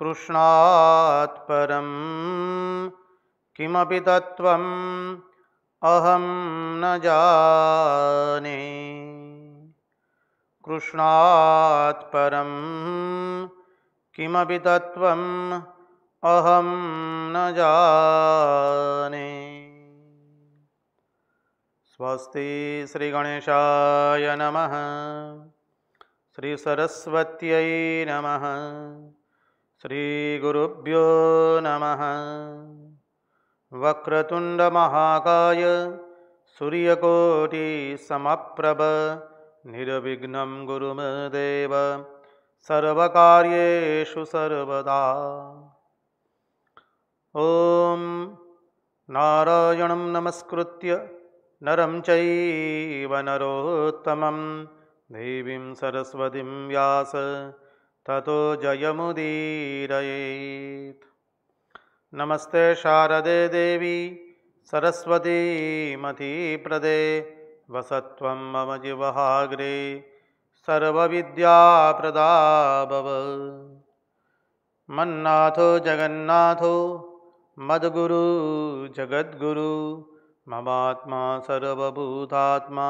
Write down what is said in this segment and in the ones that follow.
कृष्णात् कि किमपि तत्त्वम् अहं न जाने कृष्णात् कि किमपि तत्त्वम् अहं न जाने स्वस्ति श्रीगणेशाय नमः श्रीसरस्वत्यै नमः श्रीगुरुभ्यो नमः वक्रतुण्डमहाकाय सूर्यकोटिसमप्रभ निर्विघ्नं गुरुमदेव सर्वकार्येषु सर्वदा ॐ नारायणं नमस्कृत्य नरं चैव नरोत्तमं देवीं सरस्वतीं व्यास ततो जयमुदीरयेत् नमस्ते शारदे देवी सरस्वतीमतीप्रदे वसत्वं मम जिवहाग्रे सर्वविद्याप्रदाभव मन्नाथो जगन्नाथो मद्गुरु जगद्गुरु ममात्मा सर्वभूतात्मा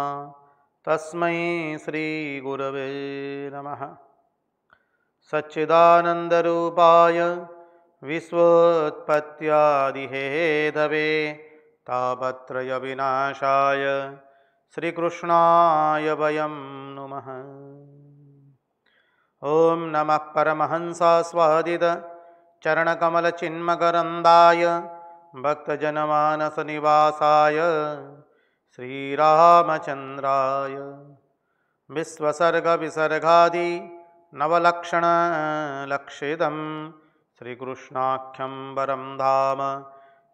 तस्मै श्रीगुरवे नमः सच्चिदानन्दरूपाय विश्वोत्पत्यादिहेदवे तापत्रयविनाशाय श्रीकृष्णाय वयं नमः ॐ नमः परमहंसास्वादितचरणकमलचिन्मकरन्दाय भक्तजनमानसनिवासाय श्रीरामचन्द्राय विश्वसर्गविसर्गादि नवलक्षणलक्षितं श्रीकृष्णाख्यं वरं धाम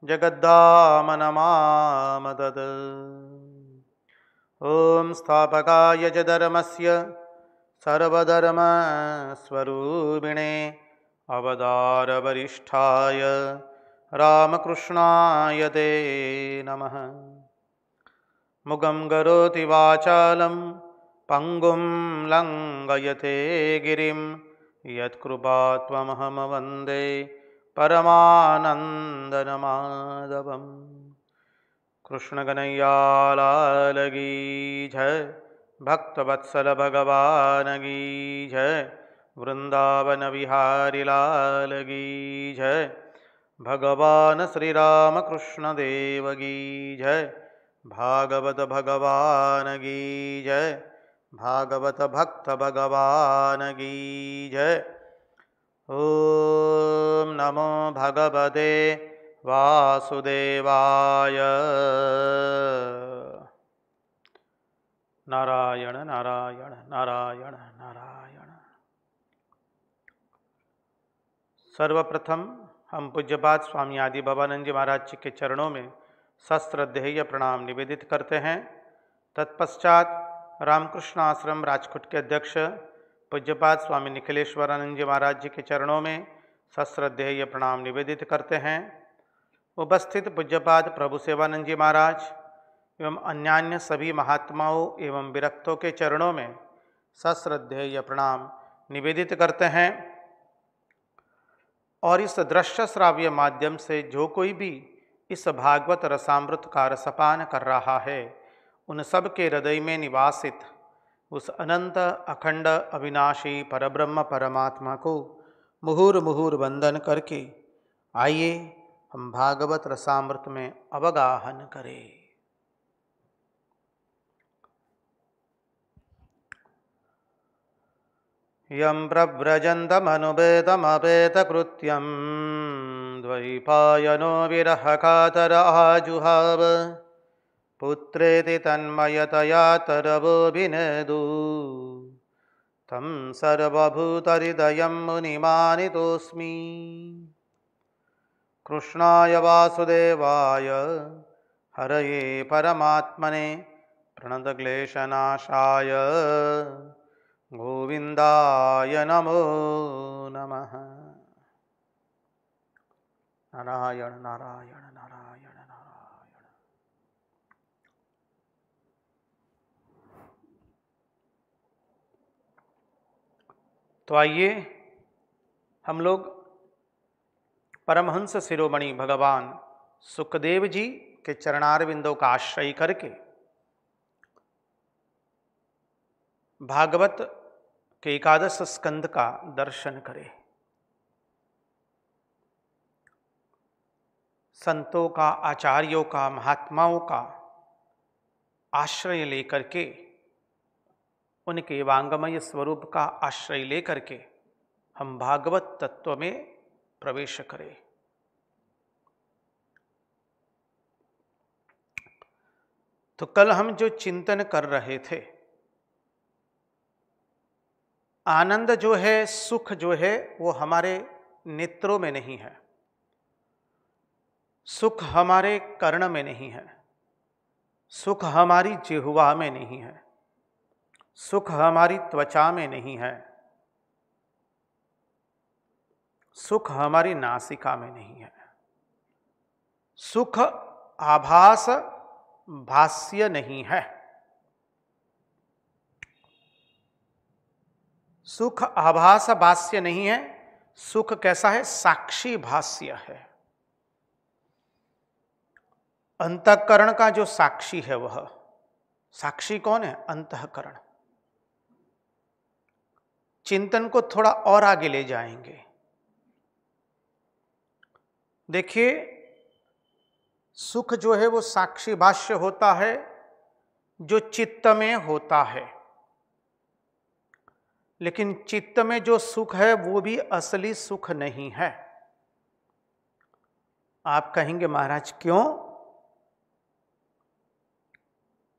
जगद्धामनमामदद ॐ स्थापकाय च धर्मस्य सर्वधर्मस्वरूपिणे अवदारवरिष्ठाय रामकृष्णाय ते नमः करोति वाचालम् पंगु लंगयते गिरी पङ्गुं लङ्घयते गिरिं यत्कृपा त्वमहम वन्दे परमानन्दनमाधवम् कृष्णगनय्यालालगीज भक्तवत्सलभगवानगीज वृन्दावनविहारिलालगीज भगवान् श्रीरामकृष्णदेवगीज भागवत भगवान भगवानगीज भागवत भक्त भगवान की जय ॐ नमो भगवते वासुदेवाय नारायण नारायण नारायण नारायण सर्वप्रथम हम पूज्यपाद स्वामी आदि भवानंद जी महाराज जी के चरणों में शस्त्र ध्येय प्रणाम निवेदित करते हैं तत्पश्चात रामकृष्ण आश्रम राजकोट के अध्यक्ष पूज्यपाद स्वामी निखिलेश्वरानंद जी महाराज जी के चरणों में सश्रद्धेय प्रणाम निवेदित करते हैं उपस्थित पूज्यपाद प्रभु सेवानंद जी महाराज एवं अन्य सभी महात्माओं एवं विरक्तों के चरणों में सश्रद्धेय प्रणाम निवेदित करते हैं और इस दृश्य श्राव्य माध्यम से जो कोई भी इस भागवत रसामृत का रसपान कर रहा है उन सब के हृदय में निवासित उस अनंत अखंड अविनाशी परब्रह्म परमात्मा को मुहूर् मुहूर् वंदन करके आइए हम भागवत रसामृत में अवगाहन करें यं प्रव्रजन्तमनुपेतमपेतकृत्यं द्वैपायनो विरहकातर आजुहाव पुत्रेति तन्मयतया तरवोऽदू तं सर्वभूतहृदयं मुनिमानितोऽस्मि कृष्णाय वासुदेवाय हरये परमात्मने प्रणतक्लेशनाशाय गोविन्दाय नमो नमः नारायण नारायण तो आइए हम लोग परमहंस शिरोमणि भगवान सुखदेव जी के चरणार का आश्रय करके भागवत के एकादश स्कंद का दर्शन करें संतों का आचार्यों का महात्माओं का आश्रय लेकर के उनके वांगमय स्वरूप का आश्रय लेकर के हम भागवत तत्व में प्रवेश करें तो कल हम जो चिंतन कर रहे थे आनंद जो है सुख जो है वो हमारे नेत्रों में नहीं है सुख हमारे कर्ण में नहीं है सुख हमारी जिहुआ में नहीं है सुख हमारी त्वचा में नहीं है सुख हमारी नासिका में नहीं है सुख आभास भाष्य नहीं है सुख आभास भाष्य नहीं है सुख कैसा है साक्षी भाष्य है अंतकरण का जो साक्षी है वह साक्षी कौन है अंतकरण चिंतन को थोड़ा और आगे ले जाएंगे देखिए सुख जो है वो साक्षी भाष्य होता है जो चित्त में होता है लेकिन चित्त में जो सुख है वो भी असली सुख नहीं है आप कहेंगे महाराज क्यों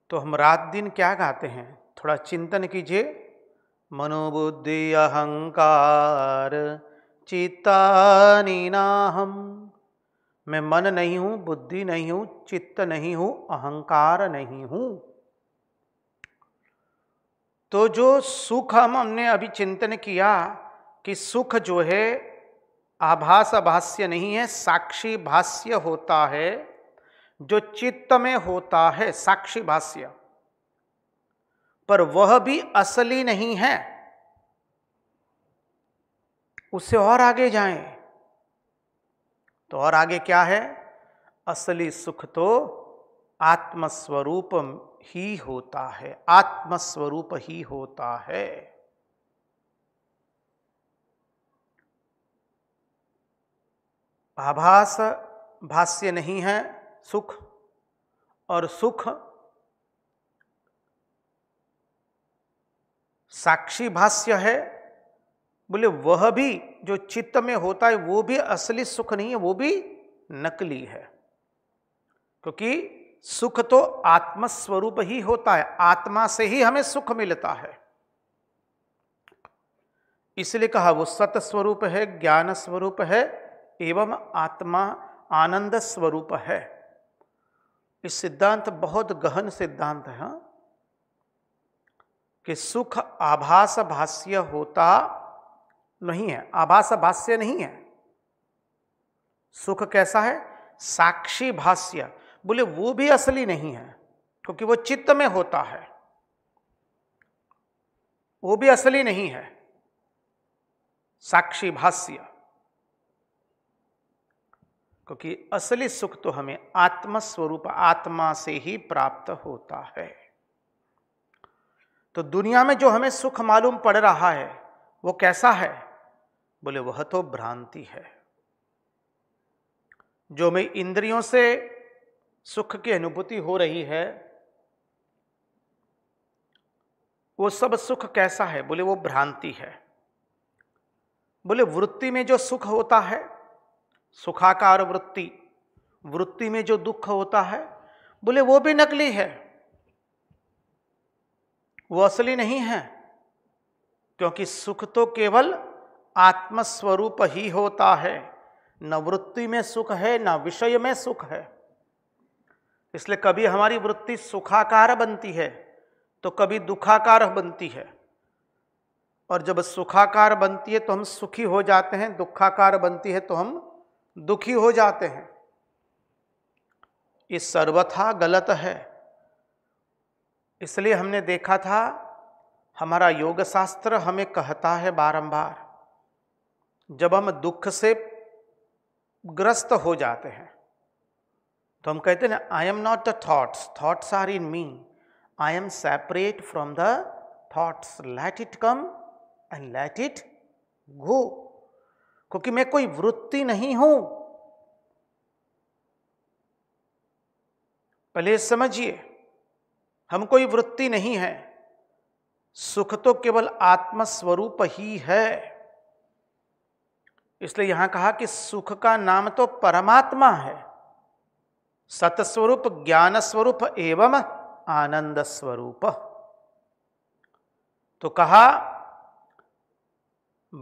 तो हम रात दिन क्या गाते हैं थोड़ा चिंतन कीजिए मनोबुद्धि अहंकार चित्तानि हम मैं मन नहीं हूँ बुद्धि नहीं हूँ चित्त नहीं हूँ अहंकार नहीं हूँ तो जो सुख हम हमने अभी चिंतन किया कि सुख जो है आभास भाष्य नहीं है साक्षी भाष्य होता है जो चित्त में होता है साक्षी भाष्य पर वह भी असली नहीं है उससे और आगे जाएं तो और आगे क्या है असली सुख तो आत्मस्वरूप ही होता है आत्मस्वरूप ही होता है आभास भाष्य नहीं है सुख और सुख साक्षी भाष्य है बोले वह भी जो चित्त में होता है वो भी असली सुख नहीं है वो भी नकली है क्योंकि सुख तो आत्मस्वरूप ही होता है आत्मा से ही हमें सुख मिलता है इसलिए कहा वो सत स्वरूप है ज्ञान स्वरूप है एवं आत्मा आनंद स्वरूप है इस सिद्धांत बहुत गहन सिद्धांत है हा? कि सुख आभास भाष्य होता नहीं है आभास भाष्य नहीं है सुख कैसा है साक्षी भाष्य बोले वो भी असली नहीं है क्योंकि वो चित्त में होता है वो भी असली नहीं है साक्षी भाष्य क्योंकि असली सुख तो हमें आत्मस्वरूप आत्मा से ही प्राप्त होता है तो दुनिया में जो हमें सुख मालूम पड़ रहा है वो कैसा है बोले वह तो भ्रांति है जो हमें इंद्रियों से सुख की अनुभूति हो रही है वो सब सुख कैसा है बोले वो भ्रांति है बोले वृत्ति में जो सुख होता है सुखाकार वृत्ति वृत्ति में जो दुख होता है बोले वो भी नकली है वो असली नहीं है क्योंकि सुख तो केवल आत्मस्वरूप ही होता है न वृत्ति में सुख है न विषय में सुख है इसलिए कभी हमारी वृत्ति सुखाकार बनती है तो कभी दुखाकार बनती है और जब सुखाकार बनती है तो हम सुखी हो जाते हैं दुखाकार बनती है तो हम दुखी हो जाते हैं ये सर्वथा गलत है इसलिए हमने देखा था हमारा योग शास्त्र हमें कहता है बारंबार जब हम दुख से ग्रस्त हो जाते हैं तो हम कहते हैं I am not the thoughts thoughts are in me I am separate from the thoughts let it come and let it go क्योंकि मैं कोई वृत्ति नहीं हूं पहले समझिए हम कोई वृत्ति नहीं है सुख तो केवल आत्मस्वरूप ही है इसलिए यहां कहा कि सुख का नाम तो परमात्मा है सतस्वरूप ज्ञान स्वरूप एवं आनंद स्वरूप तो कहा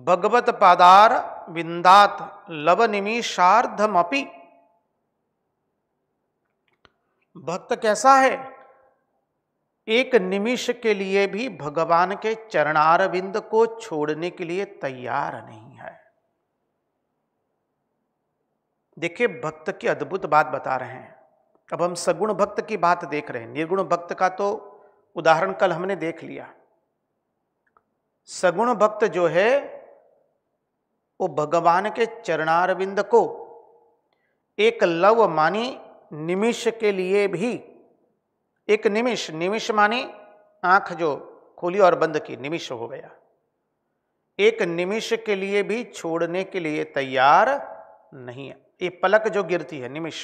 भगवत पादार विंदात लव निमिषार्धमपि भक्त कैसा है एक निमिष के लिए भी भगवान के चरणारविंद को छोड़ने के लिए तैयार नहीं है देखिए भक्त की अद्भुत बात बता रहे हैं अब हम सगुण भक्त की बात देख रहे हैं निर्गुण भक्त का तो उदाहरण कल हमने देख लिया सगुण भक्त जो है वो भगवान के चरणारविंद को एक लव मानी निमिष के लिए भी एक निमिष निमिष माने आंख जो खोली और बंद की निमिष हो गया एक निमिष के लिए भी छोड़ने के लिए तैयार नहीं है ये पलक जो गिरती है निमिष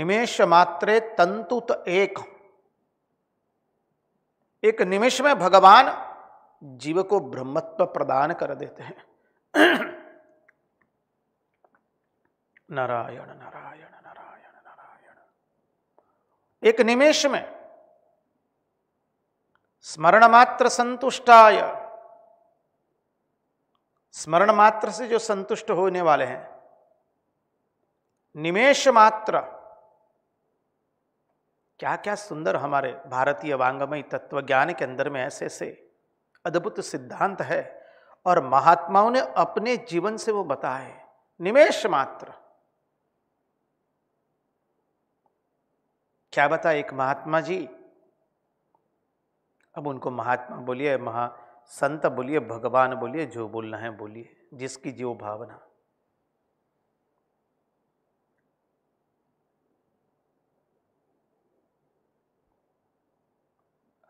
निमेश मात्रे तंतु त एक एक निमिष में भगवान जीव को ब्रह्मत्व प्रदान कर देते हैं नारायण नारायण एक निमेश में स्मरण मात्र संतुष्टाय स्मरण मात्र से जो संतुष्ट होने वाले हैं निमेश मात्र क्या क्या सुंदर हमारे भारतीय वांगमय तत्व ज्ञान के अंदर में ऐसे ऐसे अद्भुत सिद्धांत है और महात्माओं ने अपने जीवन से वो बताए निमेश मात्र क्या बता एक महात्मा जी अब उनको महात्मा बोलिए महा संत बोलिए भगवान बोलिए जो बोलना है बोलिए जिसकी जो भावना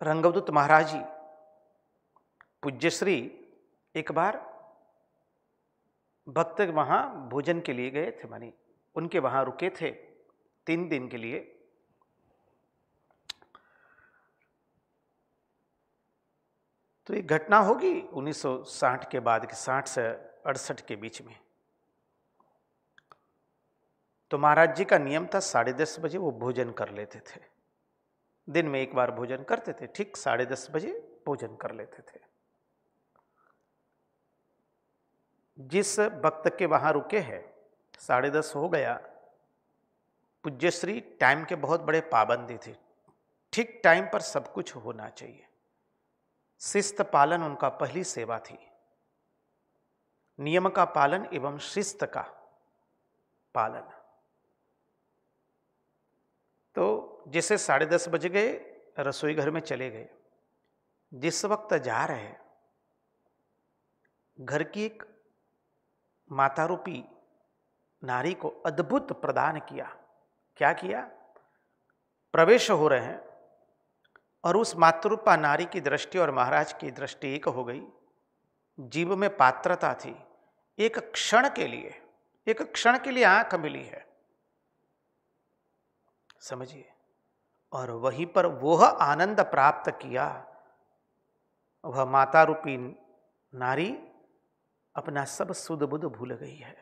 रंगवदूत महाराज जी पूज्यश्री एक बार भक्त वहाँ भोजन के लिए गए थे मानी उनके वहाँ रुके थे तीन दिन के लिए तो एक घटना होगी 1960 के बाद के 60 से अड़सठ के बीच में तो महाराज जी का नियम था साढ़े दस बजे वो भोजन कर लेते थे दिन में एक बार भोजन करते थे ठीक साढ़े दस बजे भोजन कर लेते थे जिस वक्त के वहां रुके हैं साढ़े दस हो गया पूज्यश्री टाइम के बहुत बड़े पाबंदी थे ठीक टाइम पर सब कुछ होना चाहिए शिस्त पालन उनका पहली सेवा थी नियम का पालन एवं शिस्त का पालन तो जैसे साढ़े दस बज गए रसोई घर में चले गए जिस वक्त जा रहे घर की एक मातारूपी नारी को अद्भुत प्रदान किया क्या किया प्रवेश हो रहे हैं और उस मातृपा नारी की दृष्टि और महाराज की दृष्टि एक हो गई जीव में पात्रता थी एक क्षण के लिए एक क्षण के लिए आंख मिली है समझिए और वहीं पर वह आनंद प्राप्त किया वह माता रूपी नारी अपना सब सुध बुध भूल गई है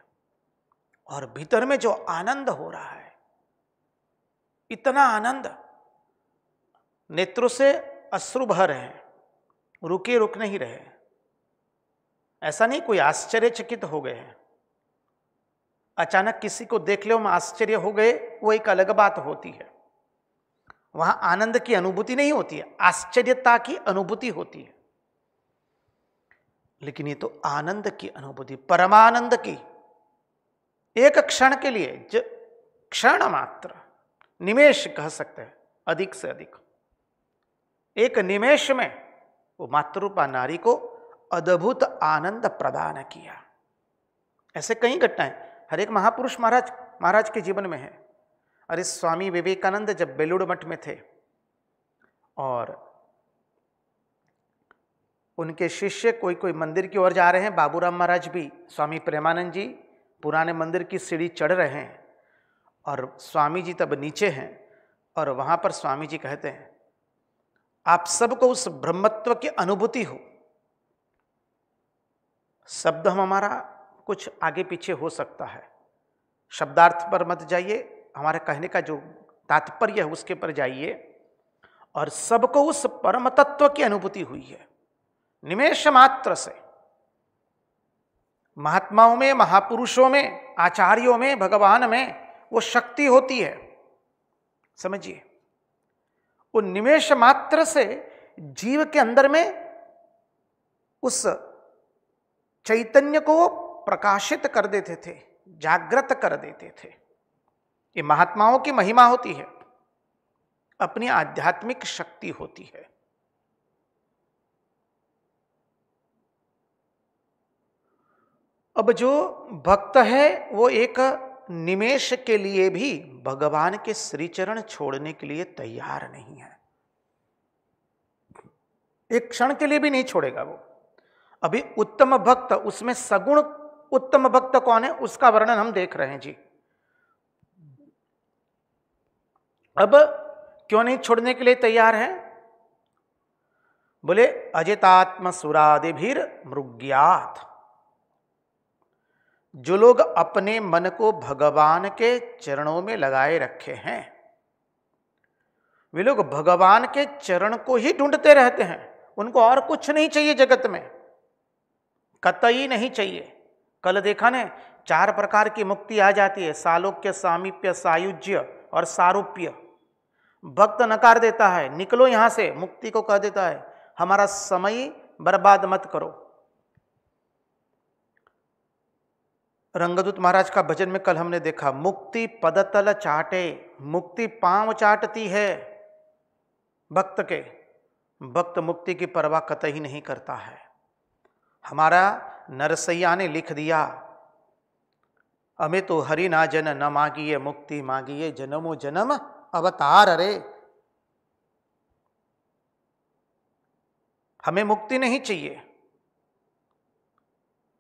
और भीतर में जो आनंद हो रहा है इतना आनंद नेत्रों से अश्रु बह रहे हैं रुके रुक नहीं रहे ऐसा नहीं कोई आश्चर्यचकित हो गए हैं अचानक किसी को देख ले हम आश्चर्य हो गए वो एक अलग बात होती है वहां आनंद की अनुभूति नहीं होती है आश्चर्यता की अनुभूति होती है लेकिन ये तो आनंद की अनुभूति परमानंद की एक क्षण के लिए क्षण मात्र निमेश कह सकते हैं अधिक से अधिक एक निमेश में वो मातृपा नारी को अद्भुत आनंद प्रदान किया ऐसे कई घटनाएं हर एक महापुरुष महाराज महाराज के जीवन में है अरे स्वामी विवेकानंद जब बेलूड़ मठ में थे और उनके शिष्य कोई कोई मंदिर की ओर जा रहे हैं बाबूराम महाराज भी स्वामी प्रेमानंद जी पुराने मंदिर की सीढ़ी चढ़ रहे हैं और स्वामी जी तब नीचे हैं और वहाँ पर स्वामी जी कहते हैं आप सबको उस ब्रह्मत्व की अनुभूति हो शब्द हम हमारा कुछ आगे पीछे हो सकता है शब्दार्थ पर मत जाइए हमारे कहने का जो तात्पर्य है उसके पर जाइए और सबको उस परम तत्व की अनुभूति हुई है निमेश मात्र से महात्माओं में महापुरुषों में आचार्यों में भगवान में वो शक्ति होती है समझिए वो निमेश मात्र से जीव के अंदर में उस चैतन्य को प्रकाशित कर देते थे जागृत कर देते थे ये महात्माओं की महिमा होती है अपनी आध्यात्मिक शक्ति होती है अब जो भक्त है वो एक निमेश के लिए भी भगवान के श्रीचरण छोड़ने के लिए तैयार नहीं है एक क्षण के लिए भी नहीं छोड़ेगा वो अभी उत्तम भक्त उसमें सगुण उत्तम भक्त कौन है उसका वर्णन हम देख रहे हैं जी अब क्यों नहीं छोड़ने के लिए तैयार है बोले अजितात्म भीर मृज्ञात जो लोग अपने मन को भगवान के चरणों में लगाए रखे हैं वे लोग भगवान के चरण को ही ढूंढते रहते हैं उनको और कुछ नहीं चाहिए जगत में कतई नहीं चाहिए कल देखा ने चार प्रकार की मुक्ति आ जाती है सालोक्य सामीप्य सायुज्य और सारूप्य भक्त नकार देता है निकलो यहां से मुक्ति को कह देता है हमारा समय बर्बाद मत करो रंगदूत महाराज का भजन में कल हमने देखा मुक्ति पदतल चाटे मुक्ति पांव चाटती है भक्त के भक्त मुक्ति की परवाह कतई नहीं करता है हमारा नरसैया ने लिख दिया अमित तो हरि ना जन न मांगिए मुक्ति मांगिए जन्मो जन्म अवतार अरे हमें मुक्ति नहीं चाहिए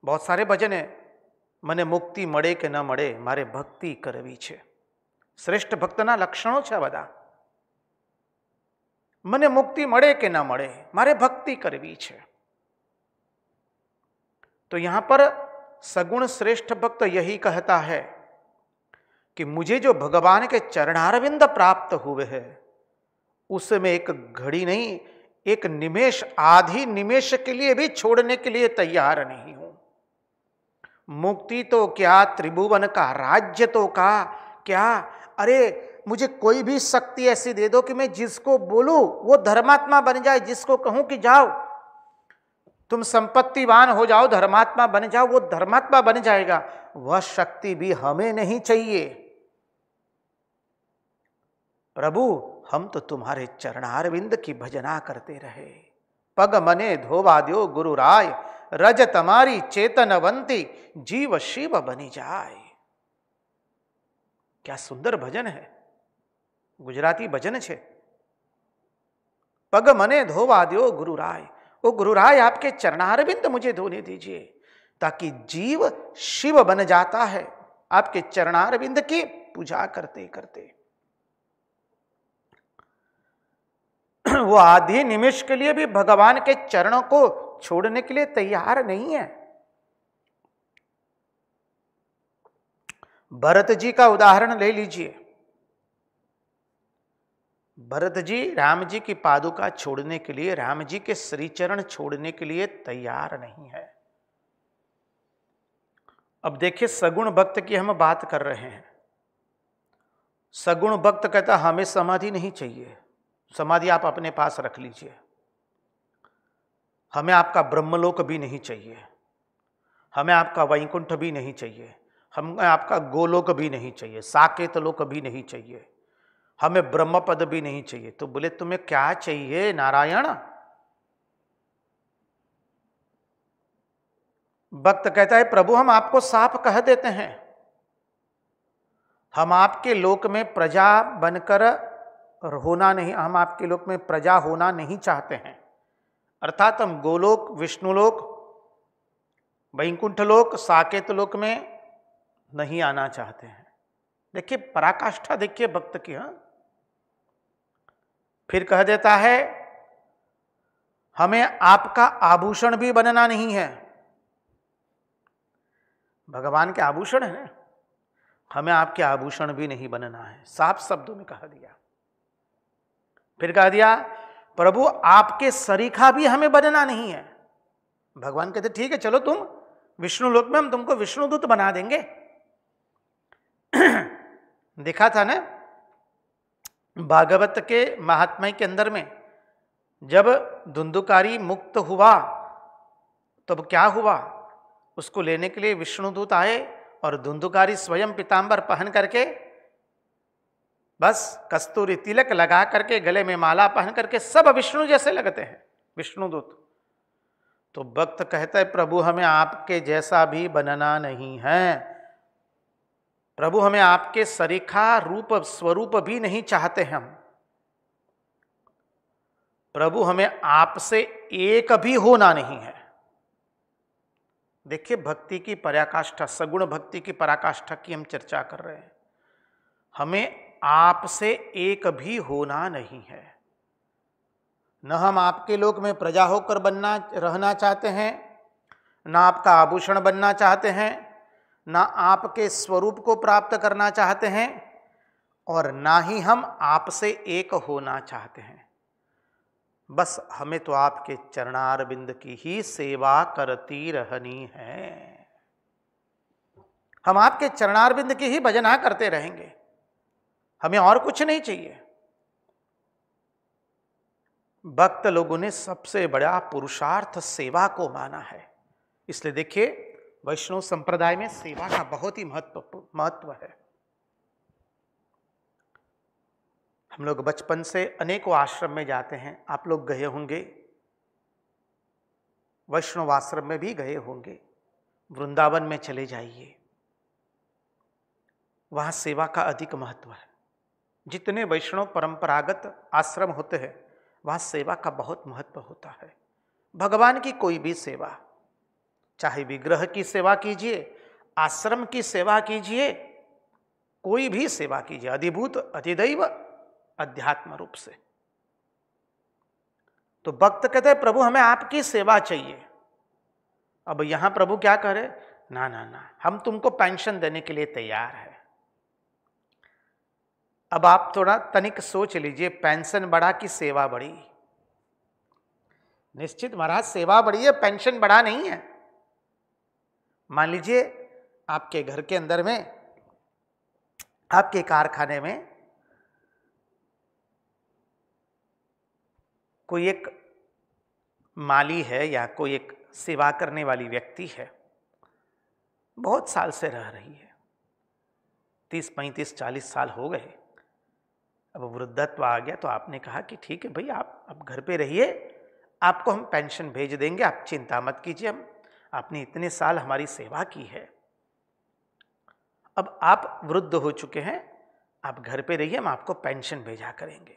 बहुत सारे भजन है मैंने मुक्ति मे कि न मे मारे भक्ति करवी है श्रेष्ठ ભક્તના लक्षणों बदा બધા मुक्ति મુક્તિ મળે न ન मारे भक्ति करवी है तो यहां पर सगुण श्रेष्ठ भक्त यही कहता है कि मुझे जो भगवान के चरणारविंद प्राप्त हुए है उसमें एक घड़ी नहीं एक निमेश आधी निमेश के लिए भी छोड़ने के लिए तैयार नहीं मुक्ति तो क्या त्रिभुवन का राज्य तो का क्या अरे मुझे कोई भी शक्ति ऐसी दे दो कि मैं जिसको बोलूं वो धर्मात्मा बन जाए जिसको कहूं कि जाओ तुम संपत्तिवान हो जाओ धर्मात्मा बन जाओ वो धर्मात्मा बन जाएगा वह शक्ति भी हमें नहीं चाहिए प्रभु हम तो तुम्हारे चरणारविंद की भजना करते रहे पग मने धोवा दो गुरु राय रज तमारी चेतनवंती जीव शिव बनी जाए क्या सुंदर है गुजराती भजन छे पग मने धोवा दो गुरु राय वो गुरु राय आपके चरणारविंद मुझे धोने दीजिए ताकि जीव शिव बन जाता है आपके चरणारविंद की पूजा करते करते वो आधी निमिष के लिए भी भगवान के चरणों को छोड़ने के लिए तैयार नहीं है भरत जी का उदाहरण ले लीजिए भरत जी राम जी की पादुका छोड़ने के लिए राम जी के श्रीचरण छोड़ने के लिए तैयार नहीं है अब देखिए सगुण भक्त की हम बात कर रहे हैं सगुण भक्त कहता हमें समाधि नहीं चाहिए समाधि आप अपने पास रख लीजिए हमें आपका ब्रह्मलोक भी नहीं चाहिए हमें आपका वैकुंठ भी नहीं चाहिए हमें आपका गोलोक भी नहीं चाहिए साकेत लोक भी नहीं चाहिए हमें ब्रह्मपद भी नहीं चाहिए तो बोले तुम्हें क्या चाहिए नारायण भक्त कहता है प्रभु हम आपको साफ कह देते हैं हम आपके लोक में प्रजा बनकर होना नहीं हम आपके लोक में प्रजा होना नहीं चाहते हैं अर्थात हम गोलोक विष्णुलोक वैंकुंठलोक साकेत लोक में नहीं आना चाहते हैं देखिए पराकाष्ठा देखिए भक्त की हाँ फिर कह देता है हमें आपका आभूषण भी बनना नहीं है भगवान के आभूषण है ना हमें आपके आभूषण भी नहीं बनना है साफ शब्दों में कह दिया फिर कह दिया प्रभु आपके सरीखा भी हमें बनना नहीं है भगवान कहते ठीक है चलो तुम विष्णु लोक में हम तुमको विष्णुदूत बना देंगे देखा था ना भागवत के महात्मा के अंदर में जब धुंधुकारी मुक्त हुआ तब तो क्या हुआ उसको लेने के लिए विष्णुदूत आए और धुंधुकारी स्वयं पिताम्बर पहन करके बस कस्तूरी तिलक लगा करके गले में माला पहन करके सब विष्णु जैसे लगते हैं विष्णु दूत तो भक्त कहते हैं प्रभु हमें आपके जैसा भी बनना नहीं है प्रभु हमें आपके सरीखा रूप स्वरूप भी नहीं चाहते हम प्रभु हमें आपसे एक भी होना नहीं है देखिए भक्ति की पराकाष्ठा सगुण भक्ति की पराकाष्ठा की हम चर्चा कर रहे हैं हमें आपसे एक भी होना नहीं है न हम आपके लोक में प्रजा होकर बनना रहना चाहते हैं ना आपका आभूषण बनना चाहते हैं ना आपके स्वरूप को प्राप्त करना चाहते हैं और ना ही हम आपसे एक होना चाहते हैं बस हमें तो आपके चरणार बिंद की ही सेवा करती रहनी है हम आपके चरणार बिंद की ही भजना करते रहेंगे हमें और कुछ नहीं चाहिए भक्त लोगों ने सबसे बड़ा पुरुषार्थ सेवा को माना है इसलिए देखिए वैष्णव संप्रदाय में सेवा का बहुत ही महत्व महत्व है हम लोग बचपन से अनेकों आश्रम में जाते हैं आप लोग गए होंगे वैष्णव आश्रम में भी गए होंगे वृंदावन में चले जाइए वहां सेवा का अधिक महत्व है जितने वैष्णव परंपरागत आश्रम होते हैं वहाँ सेवा का बहुत महत्व होता है भगवान की कोई भी सेवा चाहे विग्रह की सेवा कीजिए आश्रम की सेवा कीजिए कोई भी सेवा कीजिए अधिभूत अधिदैव अध्यात्म रूप से तो भक्त कहते हैं प्रभु हमें आपकी सेवा चाहिए अब यहां प्रभु क्या करे ना ना ना हम तुमको पेंशन देने के लिए तैयार है अब आप थोड़ा तनिक सोच लीजिए पेंशन बढ़ा कि सेवा बढ़ी निश्चित महाराज सेवा बढ़ी है पेंशन बढ़ा नहीं है मान लीजिए आपके घर के अंदर में आपके कारखाने में कोई एक माली है या कोई एक सेवा करने वाली व्यक्ति है बहुत साल से रह रही है तीस पैंतीस चालीस साल हो गए अब वृद्धत्व आ गया तो आपने कहा कि ठीक है भाई आप अब घर पे रहिए आपको हम पेंशन भेज देंगे आप चिंता मत कीजिए हम आपने इतने साल हमारी सेवा की है अब आप वृद्ध हो चुके हैं आप घर पे रहिए हम आपको पेंशन भेजा करेंगे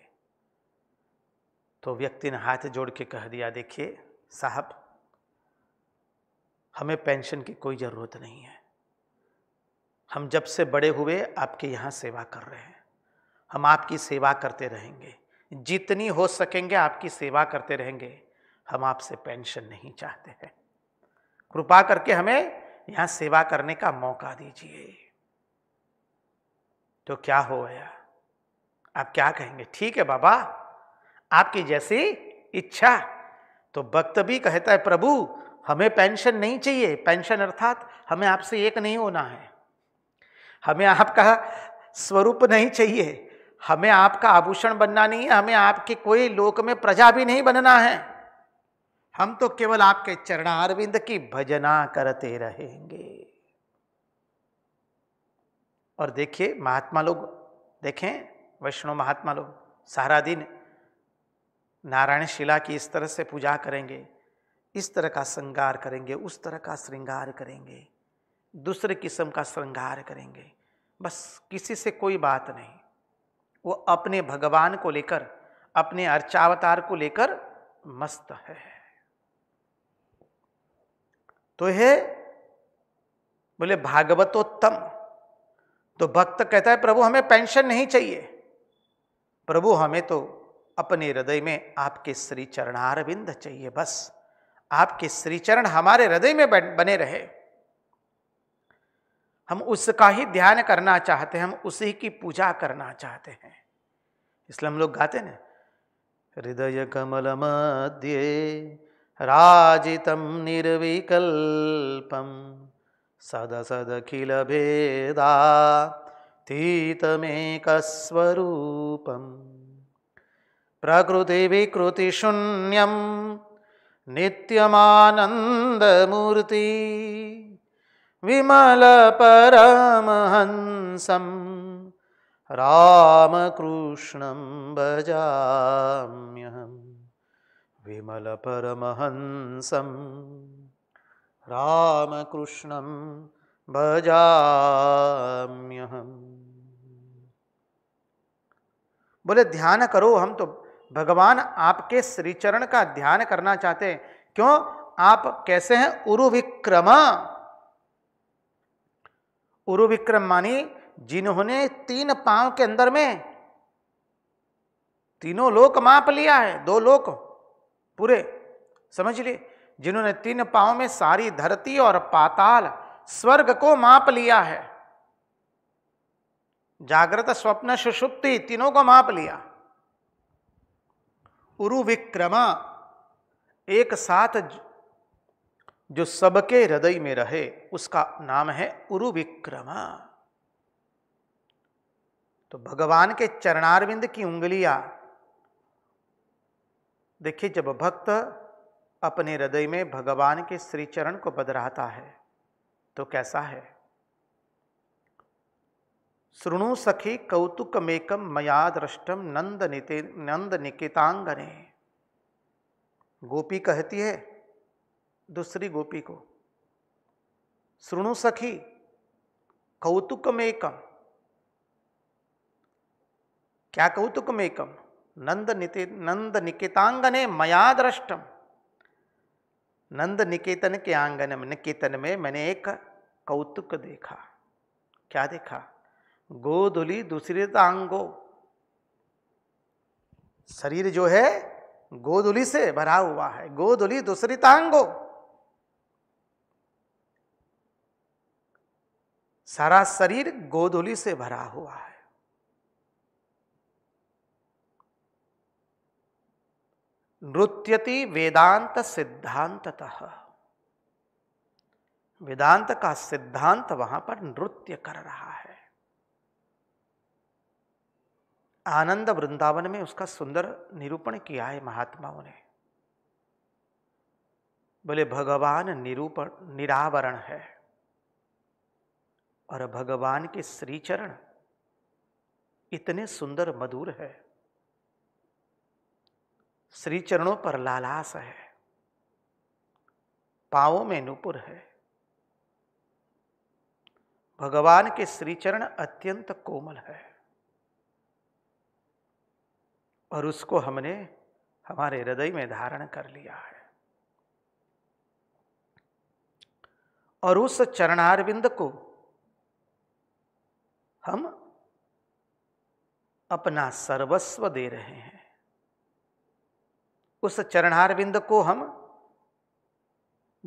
तो व्यक्ति ने हाथ जोड़ के कह दिया देखिए साहब हमें पेंशन की कोई ज़रूरत नहीं है हम जब से बड़े हुए आपके यहाँ सेवा कर रहे हैं हम आपकी सेवा करते रहेंगे जितनी हो सकेंगे आपकी सेवा करते रहेंगे हम आपसे पेंशन नहीं चाहते हैं कृपा करके हमें यहां सेवा करने का मौका दीजिए तो क्या हो गया आप क्या कहेंगे ठीक है बाबा आपकी जैसी इच्छा तो भक्त भी कहता है प्रभु हमें पेंशन नहीं चाहिए पेंशन अर्थात हमें आपसे एक नहीं होना है हमें आपका स्वरूप नहीं चाहिए हमें आपका आभूषण बनना नहीं है हमें आपके कोई लोक में प्रजा भी नहीं बनना है हम तो केवल आपके चरणारविंद की भजना करते रहेंगे और देखिए महात्मा लोग देखें वैष्णव महात्मा लोग सारा दिन नारायण शिला की इस तरह से पूजा करेंगे इस तरह का श्रृंगार करेंगे उस तरह का श्रृंगार करेंगे दूसरे किस्म का श्रृंगार करेंगे बस किसी से कोई बात नहीं वो अपने भगवान को लेकर अपने अर्चावतार को लेकर मस्त है तो है बोले भागवतोत्तम तो भक्त कहता है प्रभु हमें पेंशन नहीं चाहिए प्रभु हमें तो अपने हृदय में आपके श्री चरणारविंद चाहिए बस आपके श्रीचरण हमारे हृदय में बने रहे हम उसका ही ध्यान करना चाहते हैं हम उसी की पूजा करना चाहते हैं इसलिए हम लोग गाते ना हृदय कमल मध्य राजितम निर्विकल्पम सद सदखिल भेदा स्वरूपम प्रकृति विकृति शून्यम मूर्ति विमल परम राम कृष्ण विमल रामकृष्णं राम विमलपरमहंसं रामकृष्णं हम बोले ध्यान करो हम तो भगवान आपके श्रीचरण का ध्यान करना चाहते हैं क्यों आप कैसे हैं उरुविक्रमा उरु मानी जिन्होंने तीन पांव के अंदर में तीनों लोक माप लिया है दो लोक पूरे समझ लिए जिन्होंने तीन पांव में सारी धरती और पाताल स्वर्ग को माप लिया है जागृत स्वप्न सुषुप्ति तीनों को माप लिया उरु विक्रमा एक साथ जो सबके हृदय में रहे उसका नाम है उरुविक्रमा तो भगवान के चरणारविंद की उंगलियां देखिए जब भक्त अपने हृदय में भगवान के श्री चरण को बदराता है तो कैसा है श्रृणु सखी कौतुकमेकम मया दृष्टम नंद नंद निकेतांगने गोपी कहती है दूसरी गोपी को श्रृणु सखी कौतुकमेकम क्या कौतुकमेकम नंद निते नंद निकेतांगने मया दृष्टम नंद निकेतन के आंगन में निकेतन में मैंने एक कौतुक देखा क्या देखा गोधुली दूसरे तांगो शरीर जो है गोधुली से भरा हुआ है गोधुली दूसरी तांगो सारा शरीर गोधुली से भरा हुआ है नृत्यति वेदांत सिद्धांत वेदांत का सिद्धांत वहां पर नृत्य कर रहा है आनंद वृंदावन में उसका सुंदर निरूपण किया है महात्माओं ने बोले भगवान निरूपण निरावरण है और भगवान के श्री चरण इतने सुंदर मधुर है श्री चरणों पर लालास है पावों में नुपुर है भगवान के श्री चरण अत्यंत कोमल है और उसको हमने हमारे हृदय में धारण कर लिया है और उस चरणारविंद को हम अपना सर्वस्व दे रहे हैं उस चरणारविंद को हम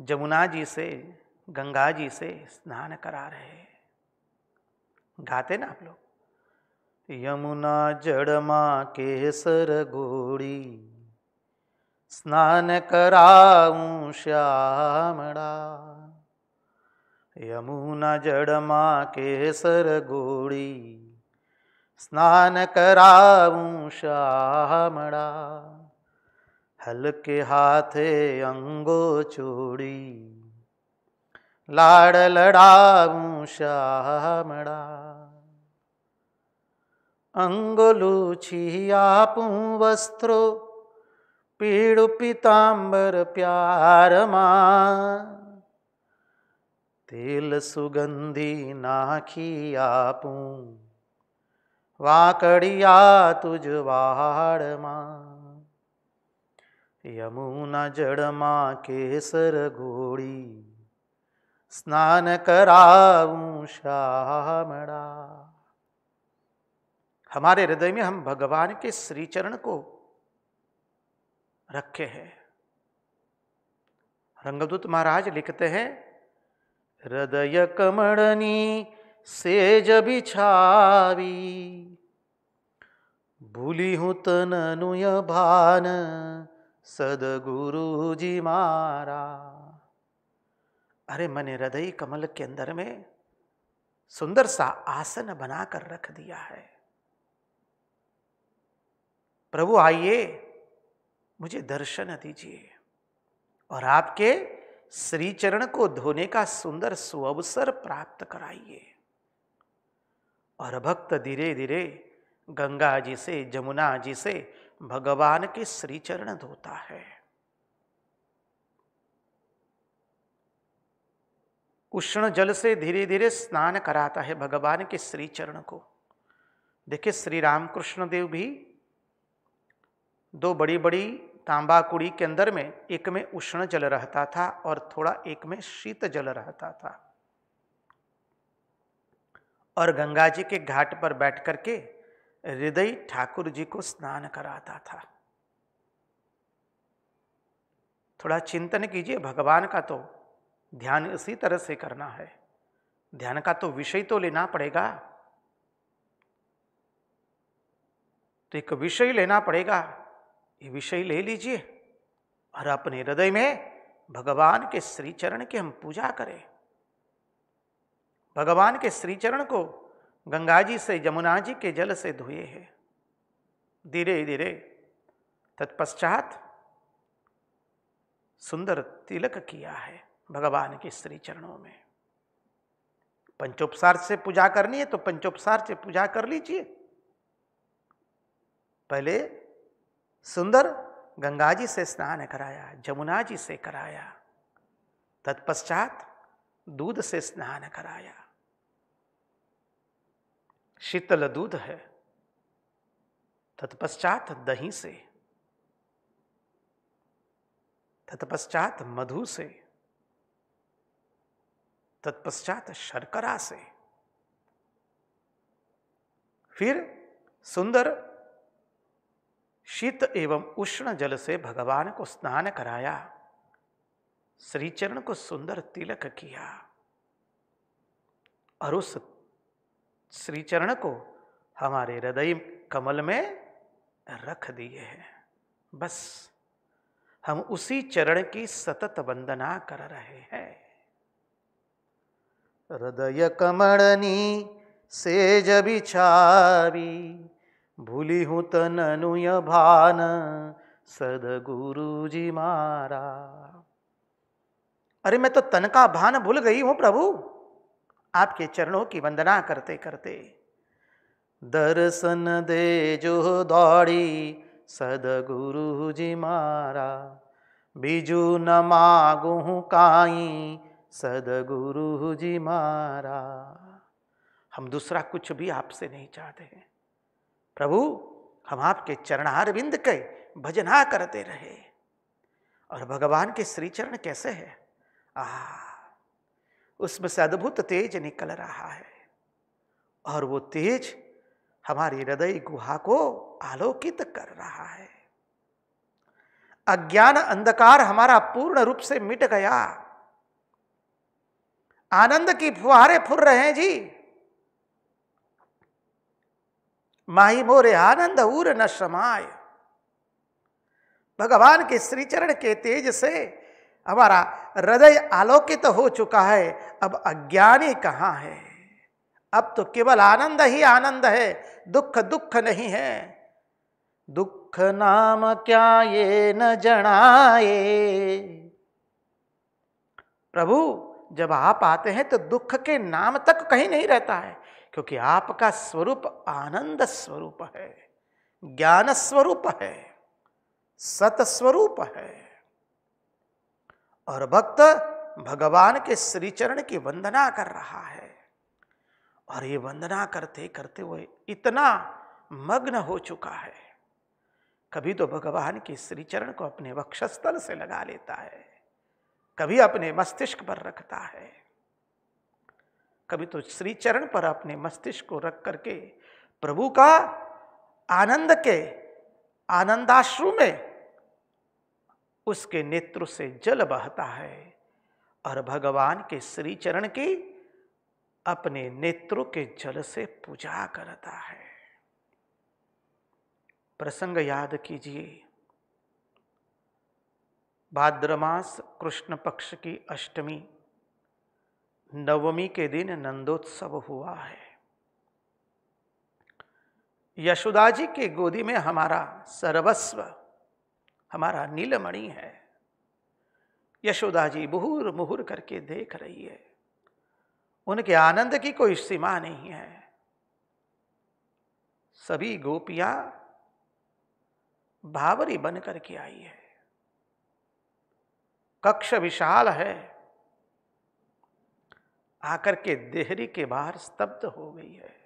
जमुना जी से गंगा जी से स्नान करा रहे हैं गाते ना आप लोग यमुना जड़मा केसर गोड़ी स्नान कराऊं श्यामड़ा यमुना जड़मा केसर गोड़ी स्नान कराऊ श्यामड़ा हल्के हाथे अंगो चूड़ी लाड़ लड़ाऊं श्यामड़ा आपू वस्त्रो पीड़ पीताम्बर प्यार मां तेल सुगंधी नाखी आपू वाकड़िया तुझ વાહાડમાં यमुना जड़मा केसर ઘોળી स्नान कराऊं श्यामड़ा हमारे हृदय में हम भगवान के श्री चरण को रखे हैं रंगदूत महाराज लिखते हैं हृदय कमणनी सेज बिछावी भूली हूँ तनुय भान सदगुरु जी मारा अरे मैंने हृदय कमल के अंदर में सुंदर सा आसन बना कर रख दिया है प्रभु आइए मुझे दर्शन दीजिए और आपके श्री चरण को धोने का सुंदर सुअवसर प्राप्त कराइए और भक्त धीरे धीरे गंगा जी से जमुना जी से भगवान के श्री चरण धोता है उष्ण जल से धीरे धीरे स्नान कराता है भगवान के श्री चरण को देखिए श्री रामकृष्ण देव भी दो बड़ी बड़ी कुड़ी के अंदर में एक में उष्ण जल रहता था और थोड़ा एक में शीत जल रहता था और गंगा जी के घाट पर बैठ करके हृदय ठाकुर जी को स्नान कराता था थोड़ा चिंतन कीजिए भगवान का तो ध्यान इसी तरह से करना है ध्यान का तो विषय तो लेना पड़ेगा तो एक विषय लेना पड़ेगा ये विषय ले लीजिए और अपने हृदय में भगवान के श्री चरण की हम पूजा करें भगवान के श्री चरण को गंगा जी से यमुना जी के जल से धोए हैं धीरे धीरे तत्पश्चात सुंदर तिलक किया है भगवान के श्री चरणों में पंचोपसार से पूजा करनी है तो पंचोपसार से पूजा कर लीजिए पहले सुंदर गंगा जी से स्नान कराया जमुना जी से कराया तत्पश्चात दूध से स्नान कराया शीतल दूध है तत्पश्चात दही से तत्पश्चात मधु से तत्पश्चात शर्करा से फिर सुंदर शीत एवं उष्ण जल से भगवान को स्नान कराया श्रीचरण को सुंदर तिलक किया और उस श्रीचरण को हमारे हृदय कमल में रख दिए हैं बस हम उसी चरण की सतत वंदना कर रहे हैं हृदय से जबी छावी भूली हूँ तनुय भान सद गुरु जी मारा अरे मैं तो तन का भान भूल गई हूँ प्रभु आपके चरणों की वंदना करते करते दर्शन दे जो दौड़ी सद गुरु जी मारा बीजू न मागू काई गुरु जी मारा हम दूसरा कुछ भी आपसे नहीं चाहते हैं प्रभु हम आपके चरणार बिंद के भजना करते रहे और भगवान के श्री चरण कैसे है आ उसमें से अद्भुत तेज निकल रहा है और वो तेज हमारी हृदय गुहा को आलोकित कर रहा है अज्ञान अंधकार हमारा पूर्ण रूप से मिट गया आनंद की फुहारे फुर रहे हैं जी माही मोरे आनंद ऊर न समाय भगवान के श्रीचरण के तेज से हमारा हृदय आलोकित तो हो चुका है अब अज्ञानी कहाँ है अब तो केवल आनंद ही आनंद है दुख दुख नहीं है दुख नाम क्या ये न जनाए प्रभु जब आप आते हैं तो दुख के नाम तक कहीं नहीं रहता है क्योंकि आपका स्वरूप आनंद स्वरूप है ज्ञान स्वरूप है सत स्वरूप है और भक्त भगवान के श्री चरण की वंदना कर रहा है और ये वंदना करते करते वो इतना मग्न हो चुका है कभी तो भगवान के श्री चरण को अपने वक्षस्थल से लगा लेता है कभी अपने मस्तिष्क पर रखता है कभी तो श्री चरण पर अपने मस्तिष्क को रख करके प्रभु का आनंद के आनंदाश्रु में उसके नेत्र से जल बहता है और भगवान के श्री चरण की अपने नेत्रों के जल से पूजा करता है प्रसंग याद कीजिए भाद्रमास कृष्ण पक्ष की अष्टमी नवमी के दिन नंदोत्सव हुआ है यशोदा जी के गोदी में हमारा सर्वस्व हमारा नीलमणि है यशोदा जी मुहूर मुहूर करके देख रही है उनके आनंद की कोई सीमा नहीं है सभी गोपियां भावरी बन करके आई है कक्ष विशाल है आकर के देहरी के बाहर स्तब्ध हो गई है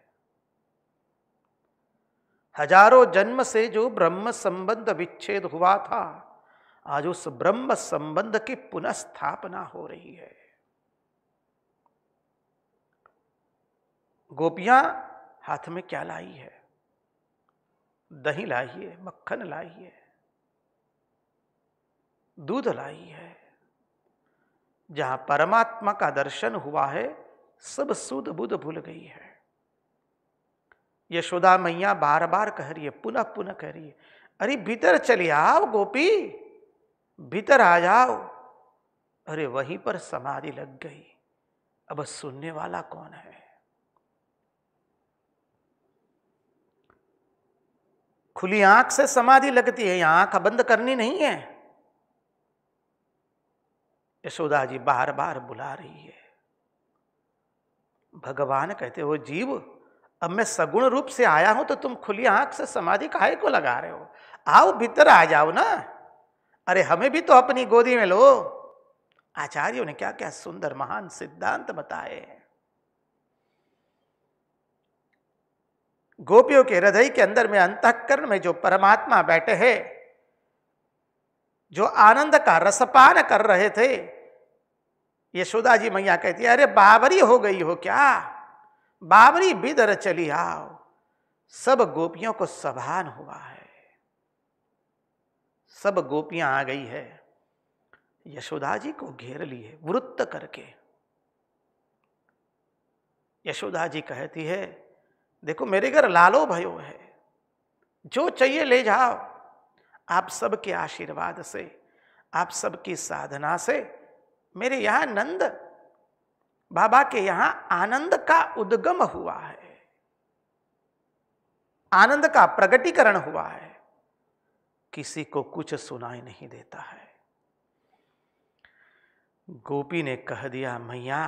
हजारों जन्म से जो ब्रह्म संबंध विच्छेद हुआ था आज उस ब्रह्म संबंध की स्थापना हो रही है गोपियां हाथ में क्या लाई है दही लाई है मक्खन लाई है दूध लाई है जहाँ परमात्मा का दर्शन हुआ है सब सुध बुध भूल गई है यशोदा मैया बार बार कह रही है पुनः पुनः कह रही है अरे भीतर चले आओ गोपी भीतर आ जाओ अरे वहीं पर समाधि लग गई अब सुनने वाला कौन है खुली आंख से समाधि लगती है आंख बंद करनी नहीं है यशोदा जी बार बार बुला रही है भगवान कहते हो जीव अब मैं सगुण रूप से आया हूं तो तुम खुली आंख से समाधि काहे को लगा रहे हो आओ भीतर आ जाओ ना अरे हमें भी तो अपनी गोदी में लो आचार्यों ने क्या क्या सुंदर महान सिद्धांत बताए गोपियों के हृदय के अंदर में अंतकरण में जो परमात्मा बैठे हैं जो आनंद का रसपान कर रहे थे यशोदा जी मैया कहती है अरे बाबरी हो गई हो क्या बाबरी बिदर चली आओ सब गोपियों को सभान हुआ है सब गोपियां आ गई है यशोदा जी को घेर ली है वृत्त करके यशोदा जी कहती है देखो मेरे घर लालो भयो है जो चाहिए ले जाओ आप सबके आशीर्वाद से आप सबकी साधना से मेरे यहाँ नंद बाबा के यहाँ आनंद का उद्गम हुआ है आनंद का प्रगटीकरण हुआ है किसी को कुछ सुनाई नहीं देता है गोपी ने कह दिया मैया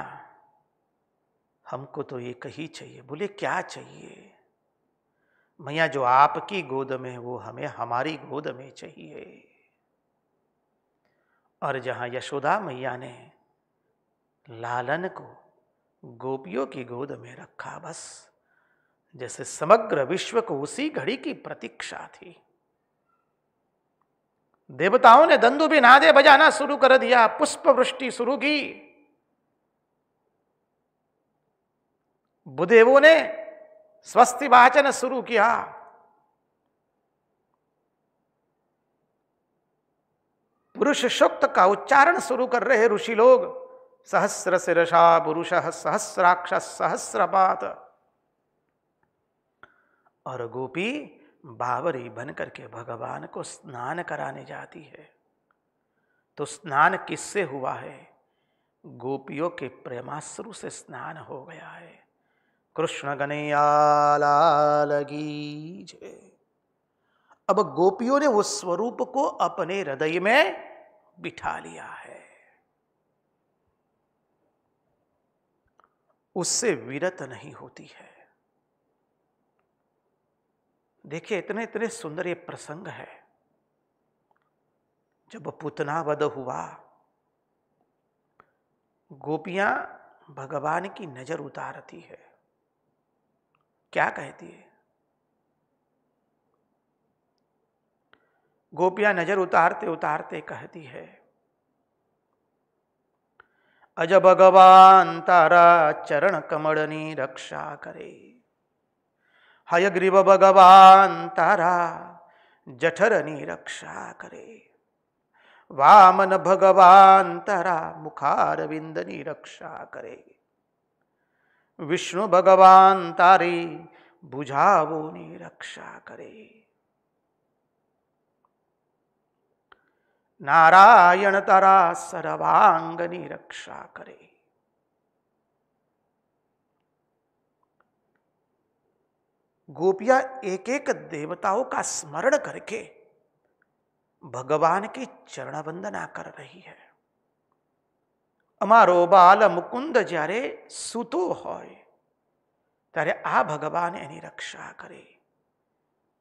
हमको तो ये कही चाहिए बोले क्या चाहिए मैया जो आपकी गोद में है वो हमें हमारी गोद में चाहिए और जहां यशोदा मैया ने लालन को गोपियों की गोद में रखा बस जैसे समग्र विश्व को उसी घड़ी की प्रतीक्षा थी देवताओं ने दंदु भी नादे बजाना शुरू कर दिया पुष्प वृष्टि शुरू की बुदेवों ने स्वस्ति वाचन शुरू किया पुरुष शुक्त का उच्चारण शुरू कर रहे ऋषि लोग सहस्र शिरसा पुरुष सहस्राक्ष सहस्रपात और गोपी बावरी बनकर के भगवान को स्नान कराने जाती है तो स्नान किससे हुआ है गोपियों के प्रेमाश्रु से स्नान हो गया है कृष्ण कन्हैयालाल अब गोपियों ने उस स्वरूप को अपने हृदय में बिठा लिया है उससे विरत नहीं होती है देखिए इतने इतने सुंदर ये प्रसंग है जब पुतना वध हुआ गोपियां भगवान की नजर उतारती है क्या कहती है गोपियां नजर उतारते उतारते कहती है अज भगवान तारा चरण कमड़नी रक्षा करे हयग्रीव भगवान तारा जठरनी रक्षा करे वामन भगवान तारा मुखार विंदनी रक्षा करे विष्णु भगवान तारी बुझावो नी रक्षा करे नारायण तारा सर्वांग रक्षा करे गोपिया एक एक देवताओं का स्मरण करके भगवान की चरण वंदना कर रही है અમારો બાલ મુકુંદ જ્યારે સૂતો હોય ત્યારે આ ભગવાન એની રક્ષા કરે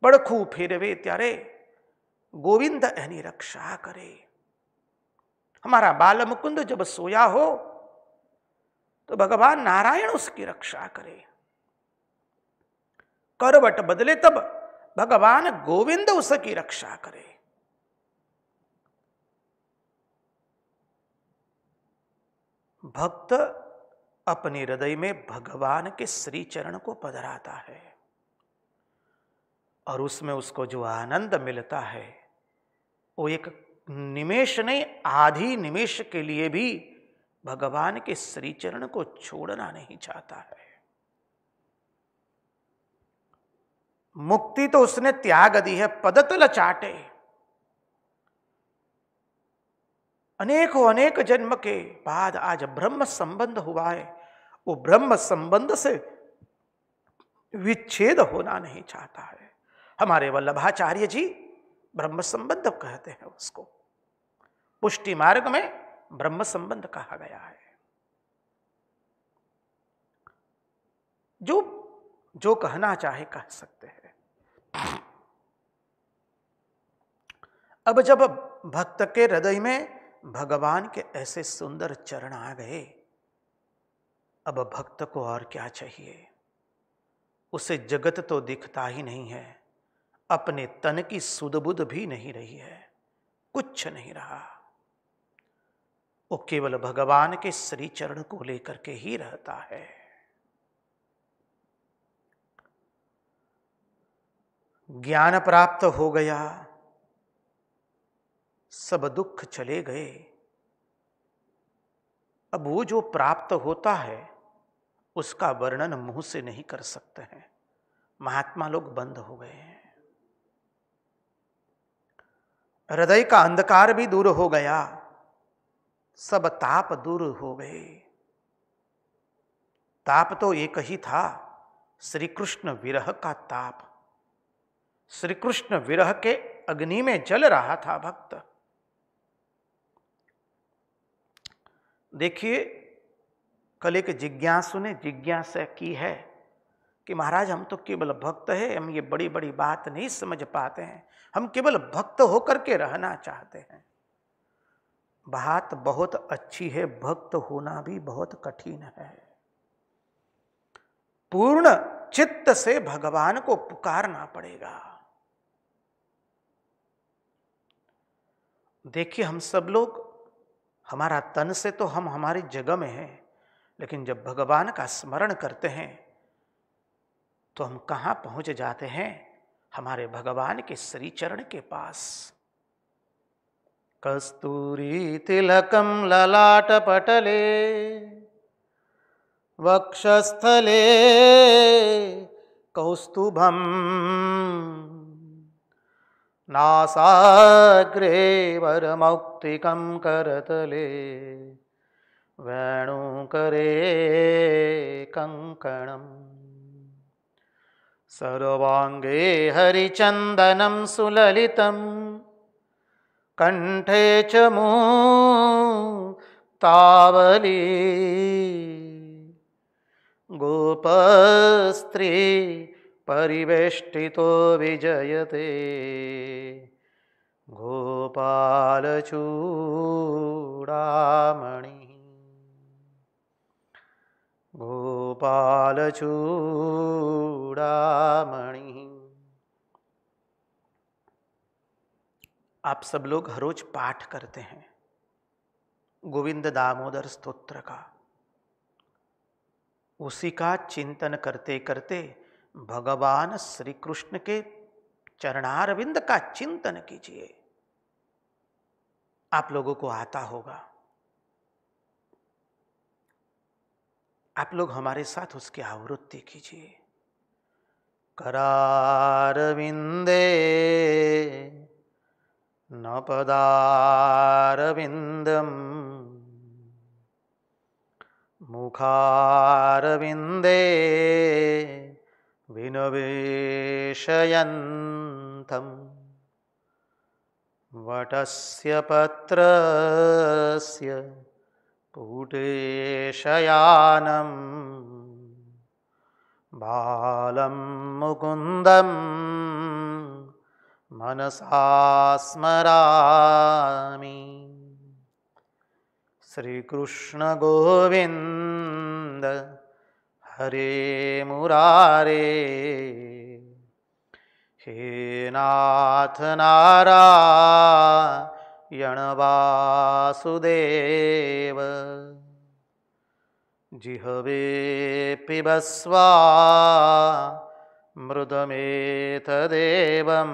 બળખું ફેરવે ત્યારે ગોવિંદ એની રક્ષા કરે हमारा बाल मुकुंद जब सोया हो तो भगवान नारायण उसकी रक्षा करे करवट बदले तब भगवान गोविंद उसकी रक्षा करे भक्त अपने हृदय में भगवान के श्री चरण को पधराता है और उसमें उसको जो आनंद मिलता है वो एक निमेश नहीं आधी निमेश के लिए भी भगवान के श्री चरण को छोड़ना नहीं चाहता है मुक्ति तो उसने त्याग दी है पदतल चाटे अनेकों अनेक जन्म के बाद आज ब्रह्म संबंध हुआ है वो ब्रह्म संबंध से विच्छेद होना नहीं चाहता है हमारे वल्लभाचार्य जी ब्रह्म संबंध कहते हैं उसको पुष्टि मार्ग में ब्रह्म संबंध कहा गया है जो जो कहना चाहे कह सकते हैं अब जब भक्त के हृदय में भगवान के ऐसे सुंदर चरण आ गए अब भक्त को और क्या चाहिए उसे जगत तो दिखता ही नहीं है अपने तन की सुदबुद भी नहीं रही है कुछ नहीं रहा वो केवल भगवान के श्री चरण को लेकर के ही रहता है ज्ञान प्राप्त हो गया सब दुख चले गए अब वो जो प्राप्त होता है उसका वर्णन मुंह से नहीं कर सकते हैं महात्मा लोग बंद हो गए हैं हृदय का अंधकार भी दूर हो गया सब ताप दूर हो गए ताप तो एक ही था श्री कृष्ण विरह का ताप श्री कृष्ण विरह के अग्नि में जल रहा था भक्त देखिए कल एक जिज्ञासु ने जिज्ञासा की है कि महाराज हम तो केवल भक्त है हम ये बड़ी बड़ी बात नहीं समझ पाते हैं हम केवल भक्त होकर के रहना चाहते हैं बात बहुत अच्छी है भक्त होना भी बहुत कठिन है पूर्ण चित्त से भगवान को पुकारना पड़ेगा देखिए हम सब लोग हमारा तन से तो हम हमारी जगह में हैं लेकिन जब भगवान का स्मरण करते हैं तो हम कहाँ पहुँच जाते हैं हमारे भगवान के श्री चरण के पास कस्तूरी तिलकम ललाट पटले वक्षस्थले कौस्तुभम नासाग्रे नासाग्रेवरमौक्तिकं करतले वेणुकरे कङ्कणं सर्वाङ्गे हरिचन्दनं सुललितं कण्ठे च मूतावली गोपस्त्री परिवेष्टितो विजयते गोपालचूडामणि गोपालचूडामणि आप सब लोग हर रोज पाठ करते हैं गोविंद दामोदर स्तोत्र का उसी का चिंतन करते करते भगवान श्री कृष्ण के चरणारविंद का चिंतन कीजिए आप लोगों को आता होगा आप लोग हमारे साथ उसकी आवृत्ति कीजिए करारविंदे न पदारविंदम मुखारविंदे विनवेशयन्तं वटस्य पत्रस्य पुटेशयानं बालं मुकुन्दं मनसा स्मरामि श्रीकृष्णगोविन्द हरे मुरारे नाथ नारायण यणवासुदेव जिहवे पिबस्वा मृदमेतदेवं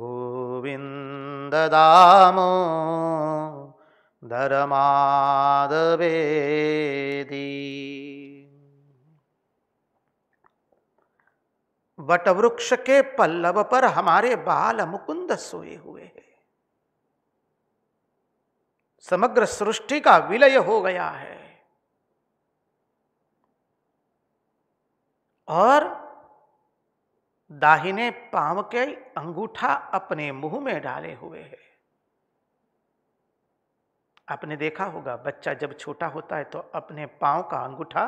गोविन्द दामो धर्मादेदी वटवृक्ष के पल्लव पर हमारे बाल मुकुंद सोए हुए हैं समग्र सृष्टि का विलय हो गया है और दाहिने पांव के अंगूठा अपने मुंह में डाले हुए है आपने देखा होगा बच्चा जब छोटा होता है तो अपने पांव का अंगूठा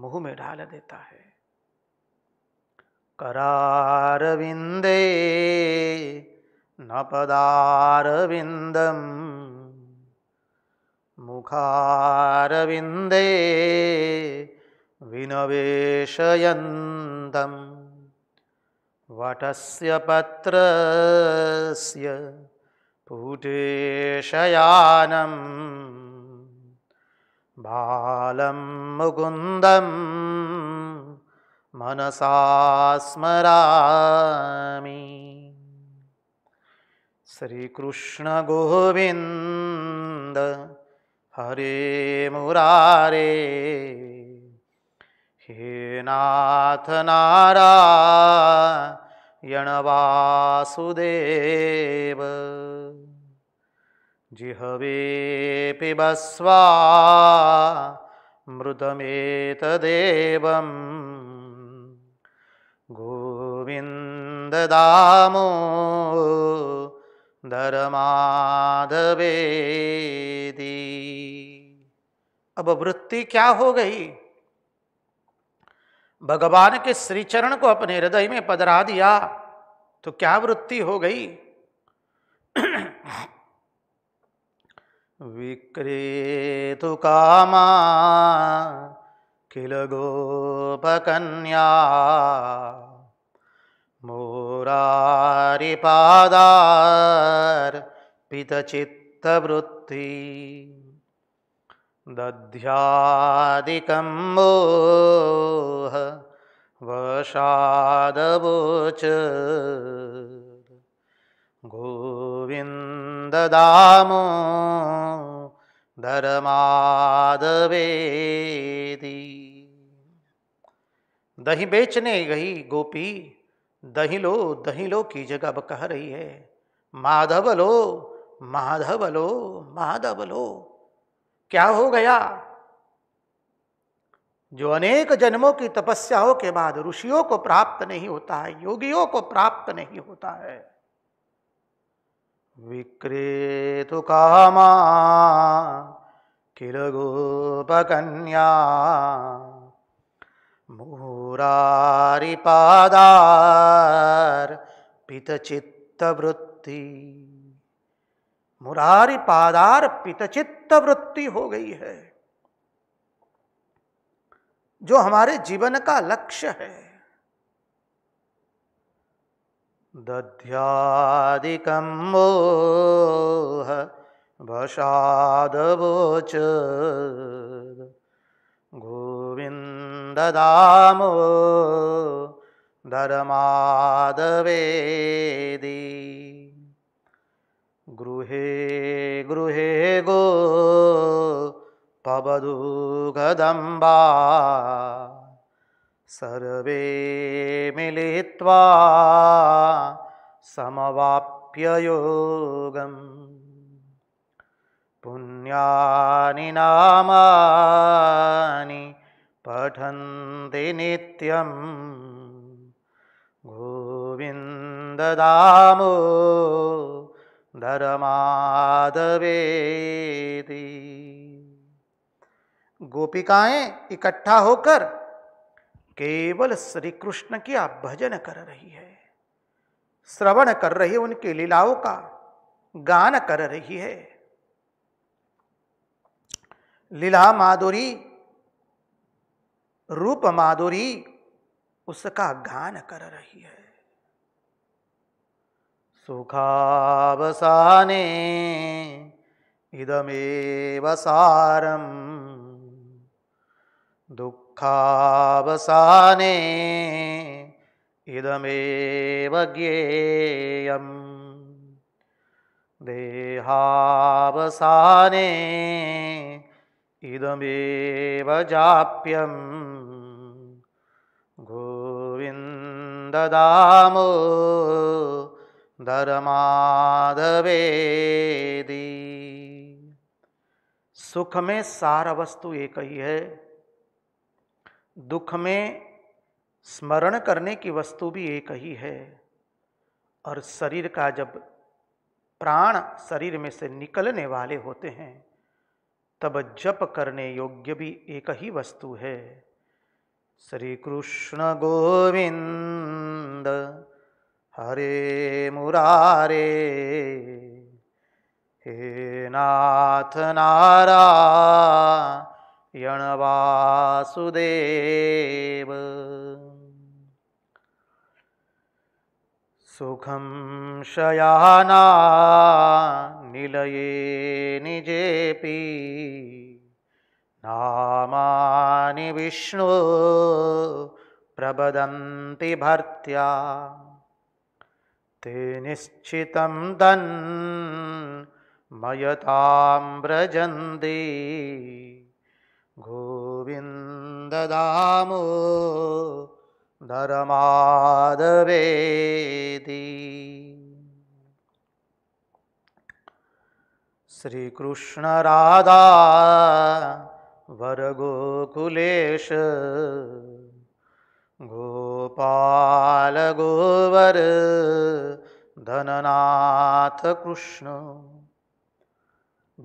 मुंह में डाल देता है करार विंदे न पदार मुखार विंदे विनवेशयन्तम् वटस्य पत्रस्य पुटेशयानं बालं मुकुन्दं मनसा स्मरामि श्रीकृष्णगोविन्द हे नाथ नारा यणवासुदेव जिहवे पिबस्वा गोविंद दामो धरमादेदी अब वृत्ति क्या हो गई भगवान के श्रीचरण को अपने हृदय में पधरा दिया तो क्या वृत्ति हो गई विक्रेतु कामा किल गोपकन्या मोरारिपादार्पितचित्तवृत्ति मोह वशादवोच ददामो धर्मादवेदी दही बेचने गई गोपी दही लो दही लो की जगह अब कह रही है माधव लो माधव लो माधव लो क्या हो गया जो अनेक जन्मों की तपस्याओं के बाद ऋषियों को प्राप्त नहीं होता है योगियों को प्राप्त नहीं होता है विक्रेतु कामा किल गोपकन्या मुरारिपादार पितचित्तवृत्ति मुरारिपादार पितचित्त वृत्ति हो गई है जो हमारे जीवन का लक्ष्य है दध्यादिकं मोह भषादवोच गोविन्ददामो धर्मादवेदि गृहे गृहे गो पवदुगदम्बा सर्वे मिलित्वा समवाप्य समवाप्ययोगम् पुण्यानि नामानि पठन्ति नित्यं गोविन्ददामो धर्मादवेदी गोपिकाएं इकट्ठा होकर केवल श्री कृष्ण की आप भजन कर रही है श्रवण कर रही है उनकी लीलाओं का गान कर रही है लीला माधुरी रूप माधुरी उसका गान कर रही है सुखावसाने इदमेव सारम दुख दुखावसाने इदमेव ज्ञेयम् देहावसाने इदमेव जाप्यम् गोविन्ददामो धर्माधवेदी सुख में सार वस्तु एक ही है दुख में स्मरण करने की वस्तु भी एक ही है और शरीर का जब प्राण शरीर में से निकलने वाले होते हैं तब जप करने योग्य भी एक ही वस्तु है श्री कृष्ण गोविंद हरे मुरारे हे नाथ नारा यणवासुदेव सुखं शयाना निलये निजेपि नामानि विष्णु प्रबदन्ति भर्त्या ते निश्चितं मयतां व्रजन्ति गोविन्ददामो धरमादवेदि श्रीकृष्णराधा वरगोकुलेश गोपालगोवर धननाथकृष्ण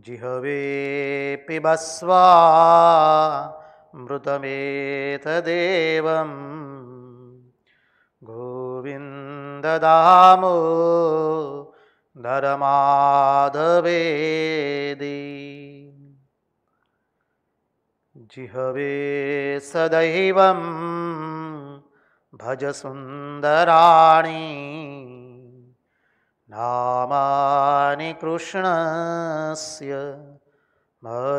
जिहवे पिबस्वा मृतमेतदेवं गोविन्ददामो धरमाधवेदि जिहवे सदैवं भजसुन्दराणि नामानि कृष्णस्य मनोहराणि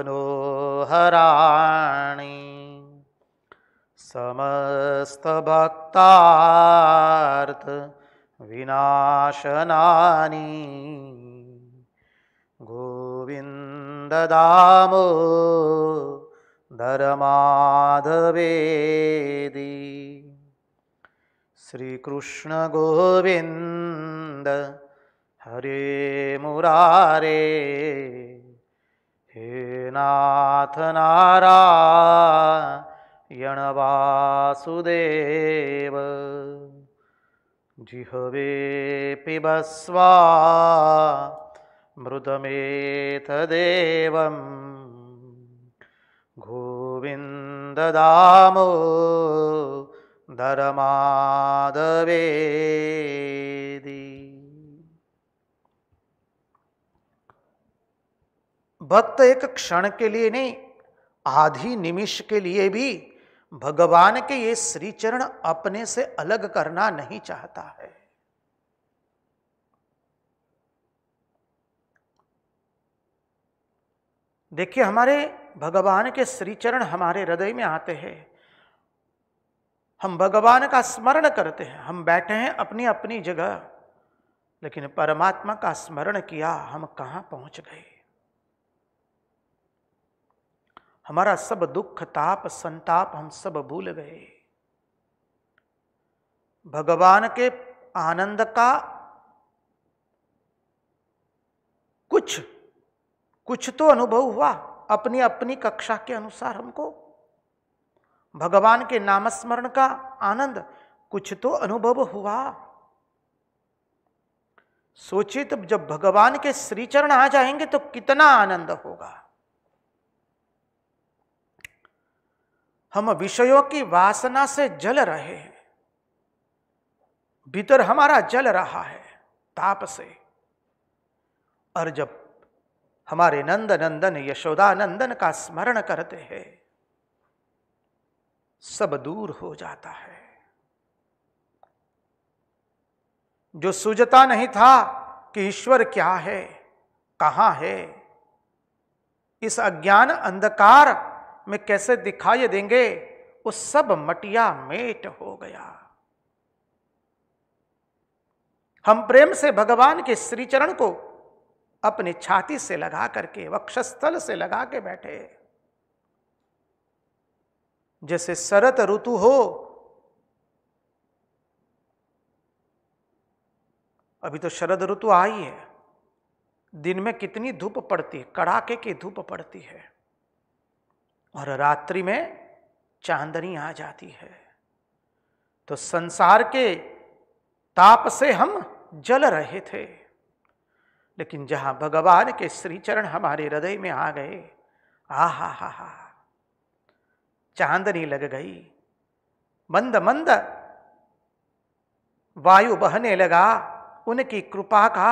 समस्तभक्तार्थविनाशनानि गोविन्ददामो दामो धरमाधवेदि श्रीकृष्णगोविन्द हरे मुरारे हे नाथ नारायण वासुदेव जिहवे पिबस्वा गोविंद दामो दरमादवेदि भक्त एक क्षण के लिए नहीं आधी निमिष के लिए भी भगवान के ये श्रीचरण अपने से अलग करना नहीं चाहता है देखिए हमारे भगवान के श्रीचरण हमारे हृदय में आते हैं हम भगवान का स्मरण करते हैं हम बैठे हैं अपनी अपनी जगह लेकिन परमात्मा का स्मरण किया हम कहाँ पहुँच गए हमारा सब दुख ताप संताप हम सब भूल गए भगवान के आनंद का कुछ कुछ तो अनुभव हुआ अपनी अपनी कक्षा के अनुसार हमको भगवान के नामस्मरण का आनंद कुछ तो अनुभव हुआ सोचिए तो जब भगवान के श्रीचरण आ जाएंगे तो कितना आनंद होगा हम विषयों की वासना से जल रहे हैं भीतर हमारा जल रहा है ताप से और जब हमारे नंद नंदन यशोदा नंदन का स्मरण करते हैं सब दूर हो जाता है जो सूझता नहीं था कि ईश्वर क्या है कहां है इस अज्ञान अंधकार में कैसे दिखाई देंगे वो सब मटिया मेट हो गया हम प्रेम से भगवान के श्री चरण को अपने छाती से लगा करके वक्षस्थल से लगा के बैठे जैसे शरत ऋतु हो अभी तो शरद ऋतु आई है दिन में कितनी धूप पड़ती है कड़ाके की धूप पड़ती है और रात्रि में चांदनी आ जाती है तो संसार के ताप से हम जल रहे थे लेकिन जहां भगवान के श्रीचरण हमारे हृदय में आ गए आ हा हा हा चांदनी लग गई मंद मंद वायु बहने लगा उनकी कृपा का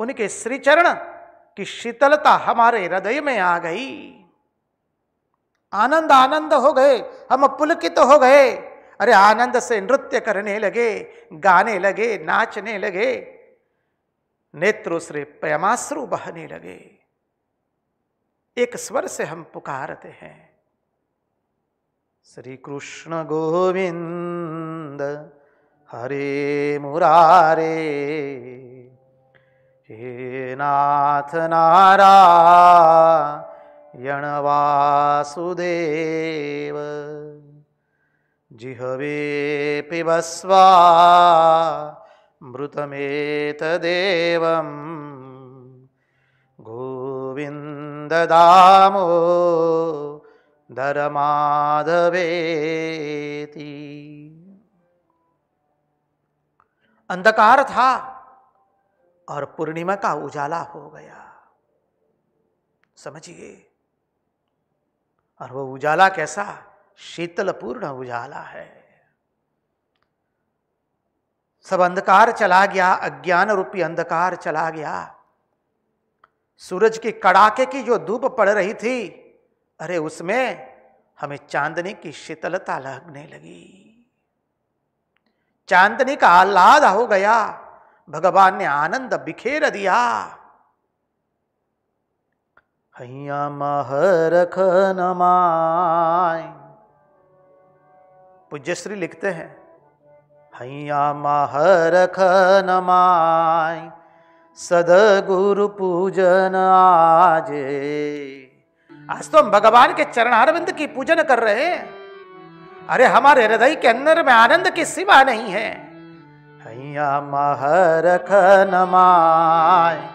उनके श्रीचरण की शीतलता हमारे हृदय में आ गई आनंद आनंद हो गए हम पुलकित तो हो गए अरे आनंद से नृत्य करने लगे गाने लगे नाचने लगे नेत्रों से प्रयमाश्रु बहने लगे एक स्वर से हम पुकारते हैं श्री कृष्ण गोविंद हरे मुरारे हे नाथ नारा यणवासुदेव जिहवे पिबस्वा गोविंद दामो धरमाधवेति अंधकार था और पूर्णिमा का उजाला हो गया समझिए और वो उजाला कैसा शीतल पूर्ण उजाला है सब अंधकार चला गया अज्ञान रूपी अंधकार चला गया सूरज की कड़ाके की जो धूप पड़ रही थी अरे उसमें हमें चांदनी की शीतलता लगने लगी चांदनी का आह्लाद हो गया भगवान ने आनंद बिखेर दिया हैया महरख पूज्यश्री लिखते हैं हैया महरख नमाय गुरु पूजन आजे आज तो हम भगवान के चरणारविंद की पूजन कर रहे हैं अरे हमारे हृदय के अंदर में आनंद की सिवा नहीं है हैया महरख नमाय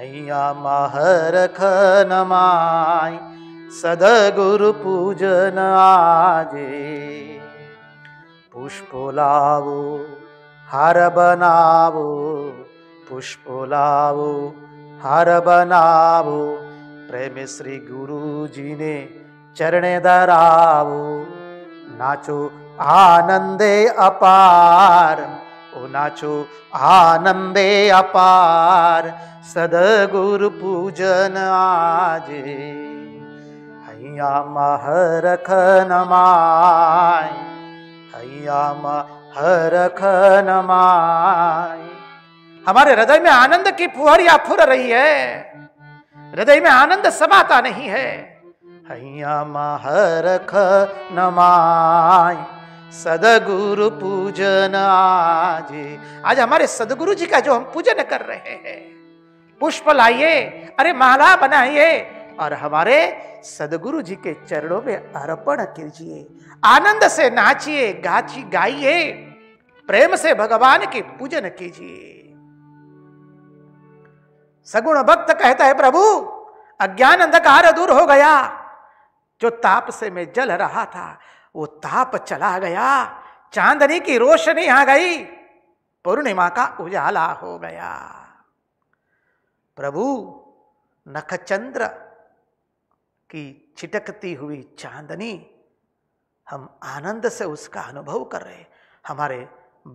अय्या माहरख नमाय पूजन आजे पुष्प लावो हार बनावो पुष्प लावो हार बनावो प्रेम श्री गुरु ने चरण नाचो आनंदे अपार ओ नाचो आनंदे अपार सदगुरु पूजन आज हैया महरख नमाय हैया महरख नमाय हमारे हृदय में आनंद की फुहरिया फुर रही है हृदय में आनंद समाता नहीं है हैया महरख नमाय सदगुरु पूजन आज आज हमारे सदगुरु जी का जो हम पूजन कर रहे हैं पुष्प लाइए अरे माला बनाइए और हमारे सदगुरु जी के चरणों में अर्पण कीजिए आनंद से नाचिए गाची गाइए प्रेम से भगवान के पूजन कीजिए सगुण भक्त कहता है प्रभु अज्ञान अंधकार दूर हो गया जो ताप से मैं जल रहा था वो ताप चला गया चांदनी की रोशनी आ गई पूर्णिमा का उजाला हो गया प्रभु नखचंद्र की छिटकती हुई चांदनी हम आनंद से उसका अनुभव कर रहे हमारे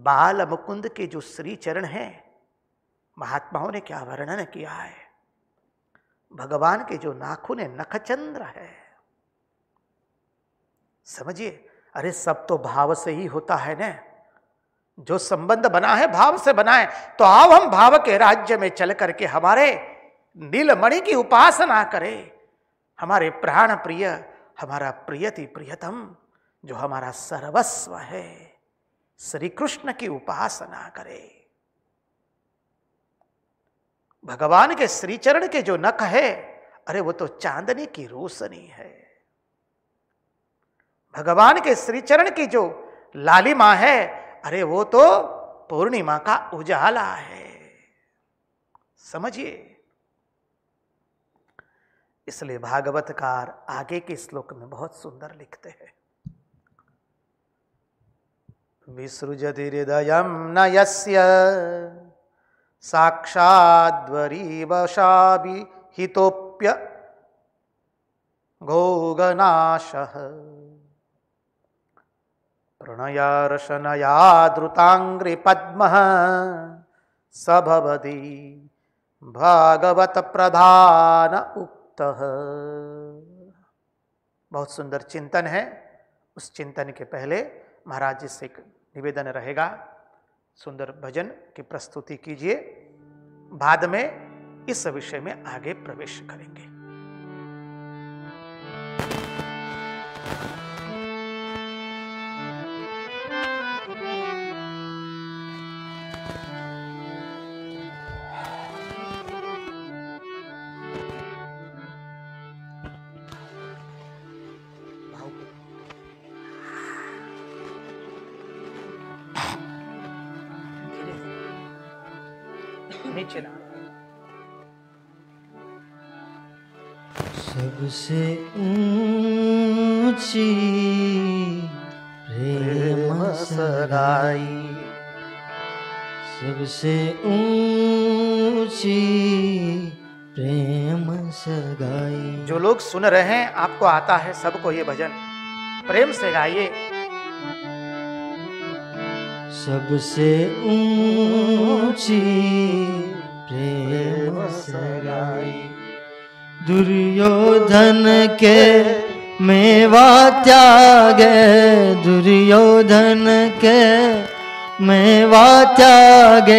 बाल मुकुंद के जो श्री चरण हैं महात्माओं ने क्या वर्णन किया है भगवान के जो नाखून है नखचंद्र है समझिए अरे सब तो भाव से ही होता है ना जो संबंध बना है भाव से बना है तो आओ हम भाव के राज्य में चल करके हमारे नीलमणि की उपासना करें हमारे प्राण प्रिय हमारा प्रियति प्रियतम जो हमारा सर्वस्व है श्री कृष्ण की उपासना करें भगवान के श्रीचरण के जो नख है अरे वो तो चांदनी की रोशनी है भगवान के श्री चरण की जो लालिमा है अरे वो तो पूर्णिमा का उजाला है समझिए इसलिए भागवतकार आगे के श्लोक में बहुत सुंदर लिखते हैं विसृजति हृदय न यस्य हितोप्य गोगनाशः प्रणयार्शनया धृताङ्घ्रिपद्मः स भवति प्रधान उक्तः बहुत सुंदर चिंतन है उस चिंतन के पहले महाराज जी से एक निवेदन रहेगा सुंदर भजन की प्रस्तुति कीजिए बाद में इस विषय में आगे प्रवेश करेंगे तुम्हें चिरा सबसे ऊंची प्रेम सराई सबसे ऊंची प्रेम सगाई जो लोग सुन रहे हैं आपको आता है सबको ये भजन प्रेम से गाइए सबसे ऊंची प्रेम सराई दुर्योधन के मेवा त्याग दुर्योधन के मेवा त्याग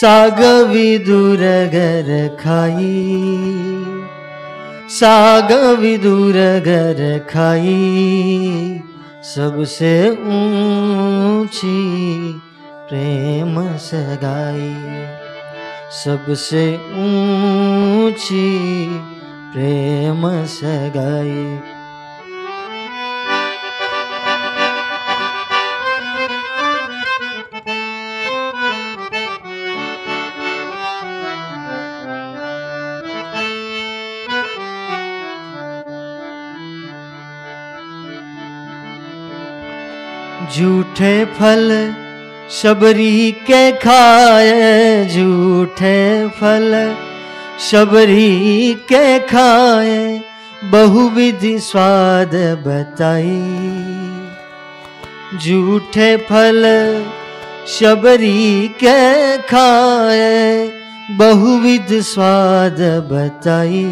साग विदुर घर खाई साग विदुर घर खाई सबसे ऊंची प्रेम सगाई सबसे ऊंची प्रेम सगाई झूठे फल शबरी के खाए झूठे फल शबरी के खाए बहुविधि स्वाद बताई झूठे फल शबरी के खाए बहुविध स्वाद बताई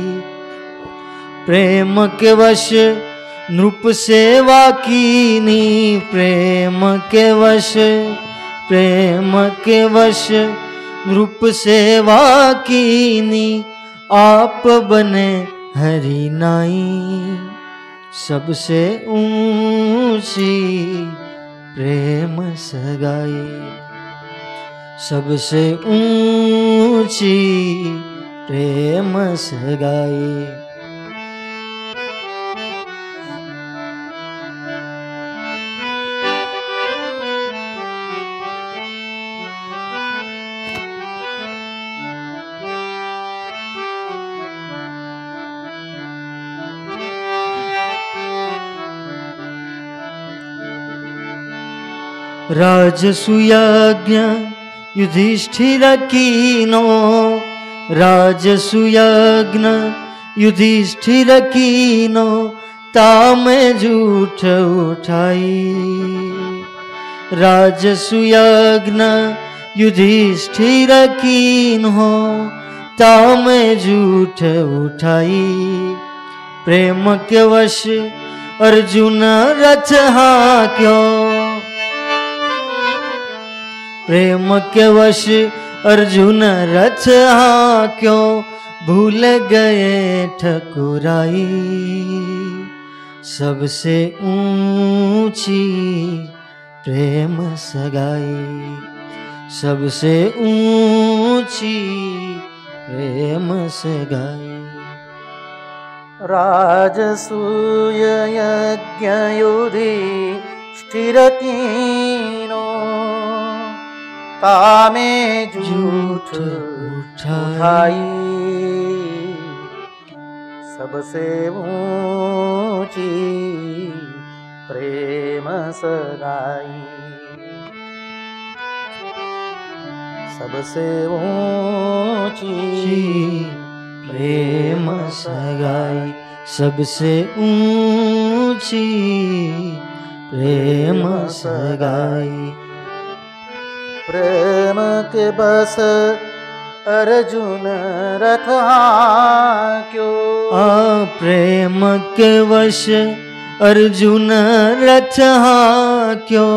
प्रेम के वश नृप सेवा की नी प्रेम के वश प्रेम के वश रूप सेवा कीनी आप बने हरि नाई सबसे ऊंची प्रेम सगाई सबसे ऊंची प्रेम सगाई राजसुयाज्ञ कीनो राजसुयाज्ञ कीनो तामे झूठ उठाई राजसुयाज्ञ युधिष्ठिर कीनो तामे झूठ उठाई प्रेम के वश अर्जुन रचहा क्यों प्रेम के वश अर्जुन रचहा क्यों भूल गए ठकुराई सबसे ऊंची प्रेम सगाई सबसे ऊंची प्रेम सगाई राजसूय स्थिर स्थिरतीनो तामे झूठ उठाई सबसे ऊंची प्रेम सगाई सबसे ऊंची प्रेम सगाई सबसे ऊंची प्रेम सगाई प्रेम के बस अर्जुन रथ क्यों प्रेम के वश अर्जुन रथ क्यों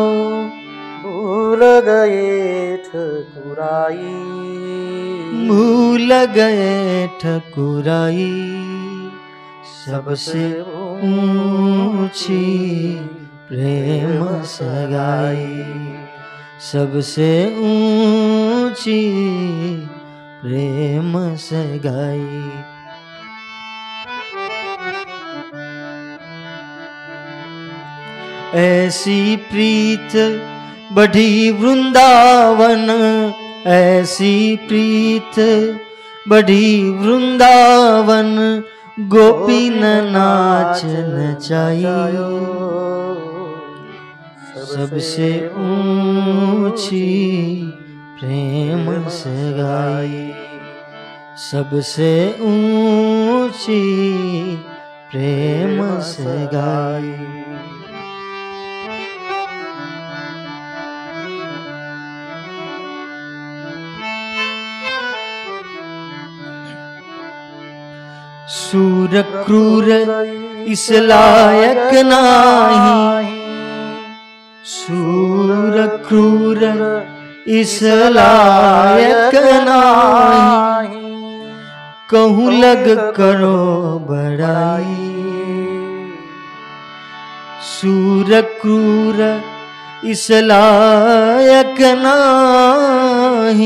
भूल गए ठकुराई भूल गए ठकुराई सबसे ऊंची प्रेम सगाई सबसे ऊंची प्रेम से गाई ऐसी प्रीत बढ़ी वृंदावन ऐसी प्रीत बढ़ी वृंदावन गोपी नाच नचाई सबसे ऊंची प्रेम गाई सबसे ऊंची प्रेम गाई सूर क्रूर इस लायक नाही सूर क्रूर इस लायक नाही कहूं लग करो बड़ाई सूर क्रूर इस लायक नाही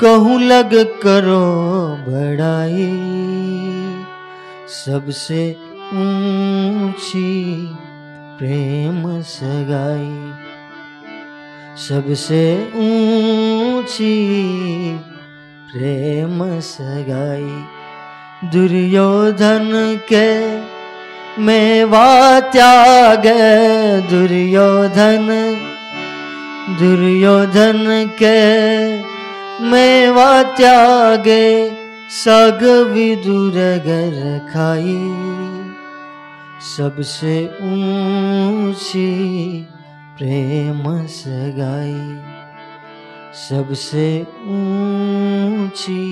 कहूं लग करो बड़ाई सबसे ऊंची प्रेम सगाई सबसे ऊंची प्रेम सगाई दुर्योधन के मेवा त्याग दुर्योधन दुर्योधन के मेवा त्याग सग विदुर गर खाई सबसे ऊंची प्रेम सगाई सबसे ऊंची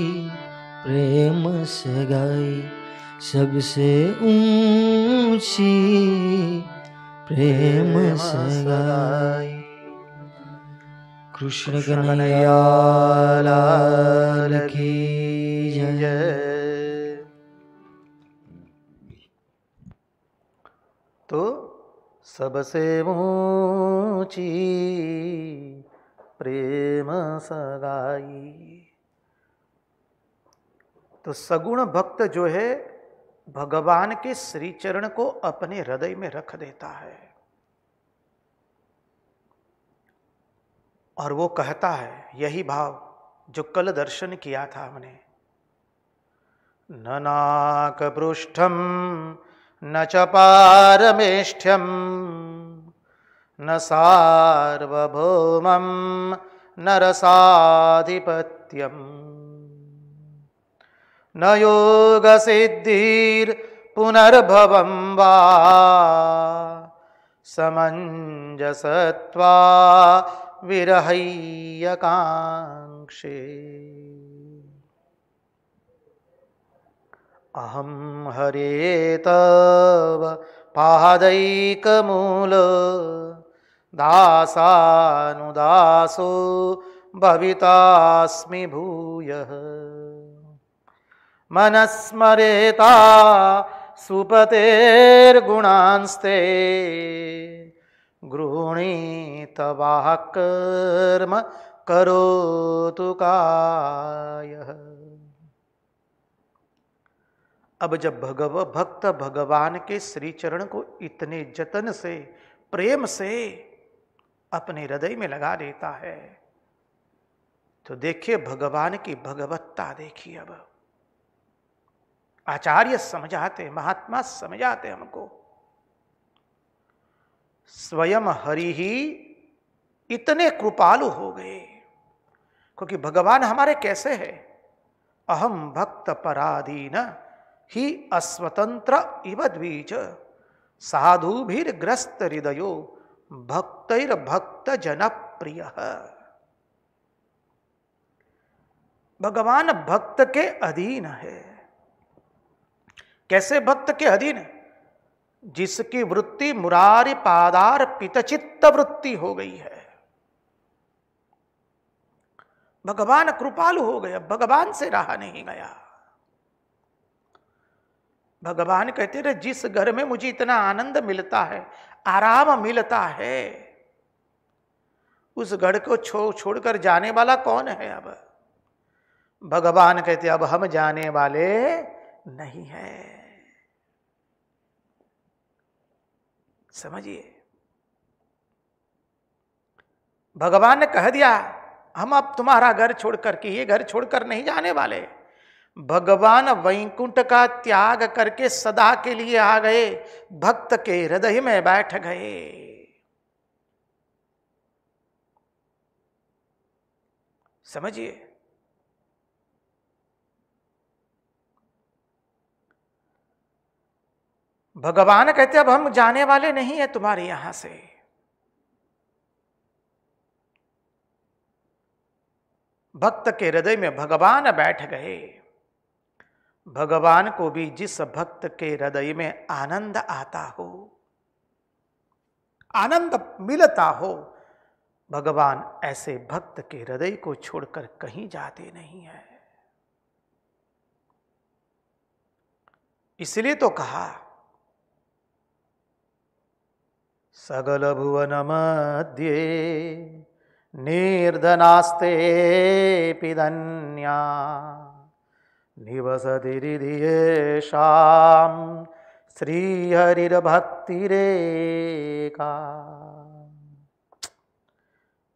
प्रेम सगाई सबसे ऊंची प्रेम सगाई कृष्ण कन्हैया लाल की जय सबसे ऊंची प्रेम सगाई तो सगुण भक्त जो है भगवान के श्री चरण को अपने हृदय में रख देता है और वो कहता है यही भाव जो कल दर्शन किया था हमने ननाक पृष्ठम न च पारमेष्ठ्यं न सार्वभौमं न रसाधिपत्यम् न योगसिद्धिर्पुनर्भवं वा समञ्जसत्वा विरह्यकाङ्क्षे अहं हरेतव दासानुदासो भवितास्मि भूयः मनस्मरेता सुपतेर्गुणांस्ते गृहिणीतवाहकर्म करोतु कायः अब जब भगव भक्त भगवान के श्री चरण को इतने जतन से प्रेम से अपने हृदय में लगा देता है तो देखिए भगवान की भगवत्ता देखिए अब आचार्य समझाते महात्मा समझाते हमको स्वयं हरि ही इतने कृपालु हो गए क्योंकि भगवान हमारे कैसे हैं अहम भक्त पराधीन ही अस्वतंत्र इव द्वीच साधुभिर्ग्रस्त हृदयो भक्त जन प्रिय भगवान भक्त के अधीन है कैसे भक्त के अधीन है जिसकी वृत्ति मुरारी पादार पितचित्त वृत्ति हो गई है भगवान कृपालु हो गया भगवान से रहा नहीं गया भगवान कहते रहे जिस घर में मुझे इतना आनंद मिलता है आराम मिलता है उस घर को छो छोड़कर जाने वाला कौन है अब भगवान कहते अब हम जाने वाले नहीं है समझिए भगवान ने कह दिया हम अब तुम्हारा घर छोड़कर के ये घर छोड़कर नहीं जाने वाले भगवान वैकुंठ का त्याग करके सदा के लिए आ गए भक्त के हृदय में बैठ गए समझिए भगवान कहते अब हम जाने वाले नहीं है तुम्हारे यहां से भक्त के हृदय में भगवान बैठ गए भगवान को भी जिस भक्त के हृदय में आनंद आता हो आनंद मिलता हो भगवान ऐसे भक्त के हृदय को छोड़कर कहीं जाते नहीं है इसलिए तो कहा सगल भुवन मध्य निर्धनास्ते पिदन्या निवसतिरिधियेषां श्रीहरिर्भक्तिरेका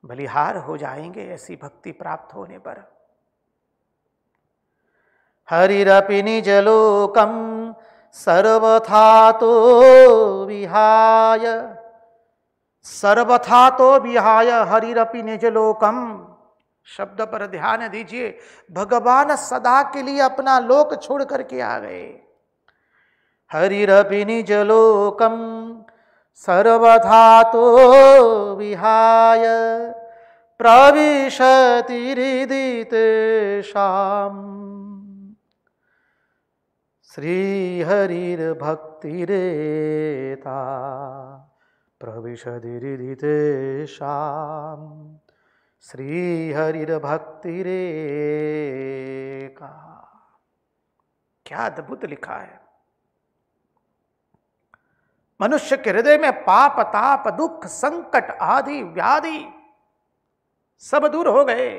बलिहार हो जाएंगे ऐसी भक्ति प्राप्त होने पर निज लोकम सर्वथा तो विहाय सर्वथा तो विहाय निज लोकम शब्द पर ध्यान दीजिए भगवान सदा के लिए अपना लोक छोड़ करके आ गए हरिपि निज लोकम सर्वधा तो विहाय प्रविशति शाम श्याम श्री भक्ति रेता हृदित श्याम भक्ति रे का क्या अद्भुत लिखा है मनुष्य के हृदय में पाप ताप दुख संकट आदि व्याधि सब दूर हो गए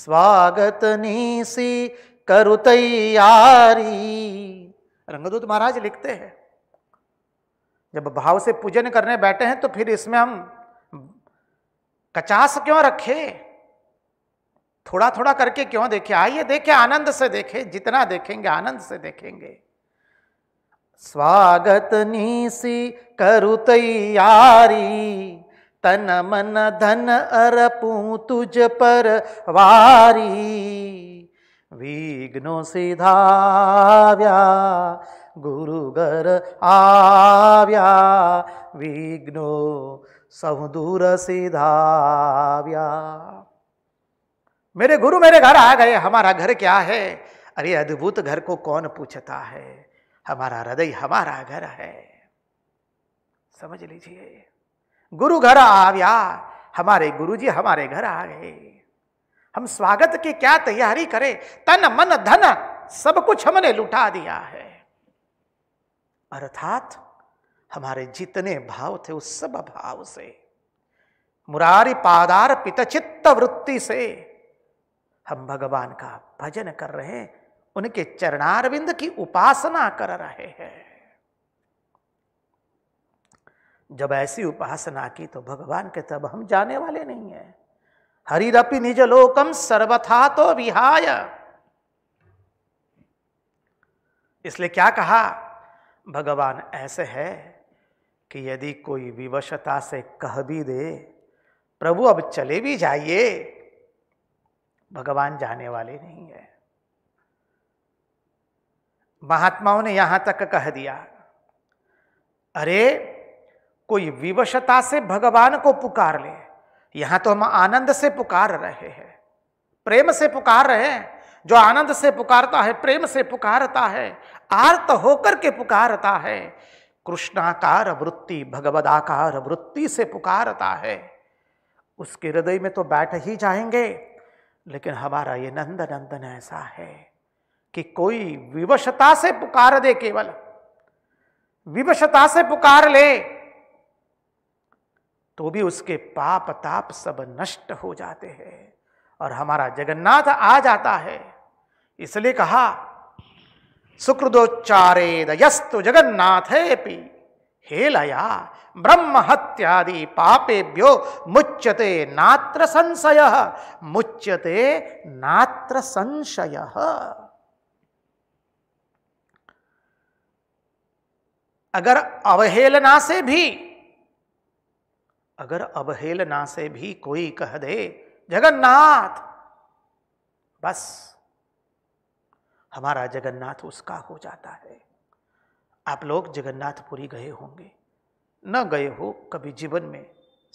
स्वागत नीसी करु तैयारी रंगदूत महाराज लिखते हैं जब भाव से पूजन करने बैठे हैं तो फिर इसमें हम कचास क्यों रखे थोड़ा थोड़ा करके क्यों देखे आइए देखे आनंद से देखे जितना देखेंगे आनंद से देखेंगे स्वागत नीसी करु तैयारी तन मन धन अरपू तुझ पर वारी विघ्नो सिधाव्या गुरुगर आव्या विघ्नो सवदूर सिधाव्या मेरे गुरु मेरे घर आ गए हमारा घर क्या है अरे अद्भुत घर को कौन पूछता है हमारा हृदय हमारा घर है समझ लीजिए गुरु घर आव्या हमारे गुरु जी हमारे घर आ गए हम स्वागत की क्या तैयारी करें तन मन धन सब कुछ हमने लुटा दिया है अर्थात हमारे जितने भाव थे उस सब भाव से मुरारी पादार चित्त वृत्ति से हम भगवान का भजन कर रहे हैं उनके चरणारविंद की उपासना कर रहे हैं जब ऐसी उपासना की तो भगवान के तब हम जाने वाले नहीं है हरिदपि निज लोकम सर्वथा तो विहाय इसलिए क्या कहा भगवान ऐसे है कि यदि कोई विवशता से कह भी दे प्रभु अब चले भी जाइए भगवान जाने वाले नहीं है महात्माओं ने यहां तक कह दिया अरे कोई विवशता से भगवान को पुकार ले यहां तो हम आनंद से पुकार रहे हैं प्रेम से पुकार रहे हैं जो आनंद से पुकारता है प्रेम से पुकारता है आर्त होकर के पुकारता है कृष्णाकार वृत्ति भगवदाकार वृत्ति से पुकारता है उसके हृदय में तो बैठ ही जाएंगे लेकिन हमारा ये नंद नंदन ऐसा है कि कोई विवशता से पुकार दे केवल विवशता से पुकार ले तो भी उसके पाप ताप सब नष्ट हो जाते हैं और हमारा जगन्नाथ आ जाता है इसलिए कहा सुकृदोच्चारेद यस्तु हे हेलया ब्रह्म हत्यादि पापेभ्यो मुच्यते नात्र संशय मुच्यते नात्र संशय अगर अवहेलना से भी अगर अवहेलना से भी कोई कह दे जगन्नाथ बस हमारा जगन्नाथ उसका हो जाता है आप लोग जगन्नाथपुरी गए होंगे न गए हो कभी जीवन में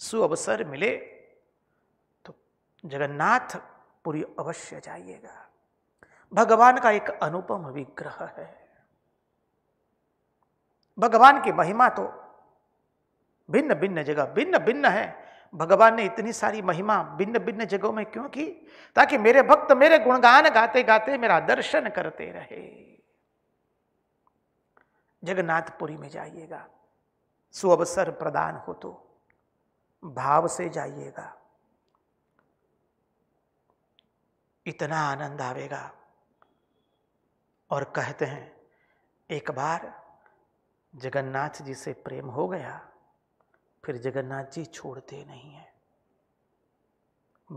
सुअवसर मिले तो जगन्नाथपुरी अवश्य जाइएगा भगवान का एक अनुपम विग्रह है भगवान की महिमा तो भिन्न भिन्न जगह भिन्न भिन्न है भगवान ने इतनी सारी महिमा भिन्न भिन्न जगहों में क्यों की ताकि मेरे भक्त मेरे गुणगान गाते गाते मेरा दर्शन करते रहे जगन्नाथपुरी में जाइएगा सुअवसर प्रदान हो तो भाव से जाइएगा इतना आनंद आवेगा और कहते हैं एक बार जगन्नाथ जी से प्रेम हो गया फिर जगन्नाथ जी छोड़ते नहीं है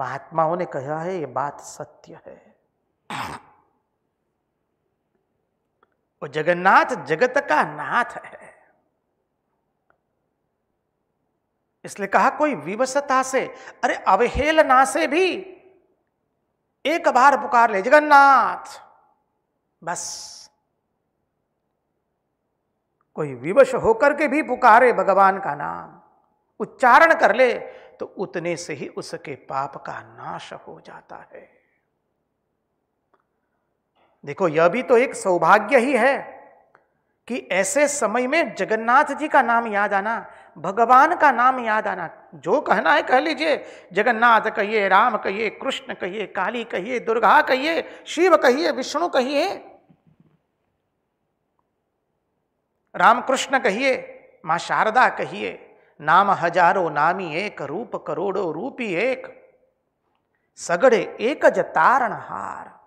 महात्माओं ने कहा है ये बात सत्य है वो जगन्नाथ जगत का नाथ है इसलिए कहा कोई विवशता से अरे अवहेलना से भी एक बार पुकार ले जगन्नाथ बस कोई विवश होकर के भी पुकारे भगवान का नाम उच्चारण कर ले तो उतने से ही उसके पाप का नाश हो जाता है देखो यह भी तो एक सौभाग्य ही है कि ऐसे समय में जगन्नाथ जी का नाम याद आना भगवान का नाम याद आना जो कहना है कह लीजिए जगन्नाथ कहिए राम कहिए कृष्ण कहिए काली कहिए दुर्गा कहिए शिव कहिए विष्णु कहिए रामकृष्ण कहिए मां शारदा कहिए नाम हजारों नामी एक रूप करोड़ों रूपी एक सगड़े एक ज तारण हार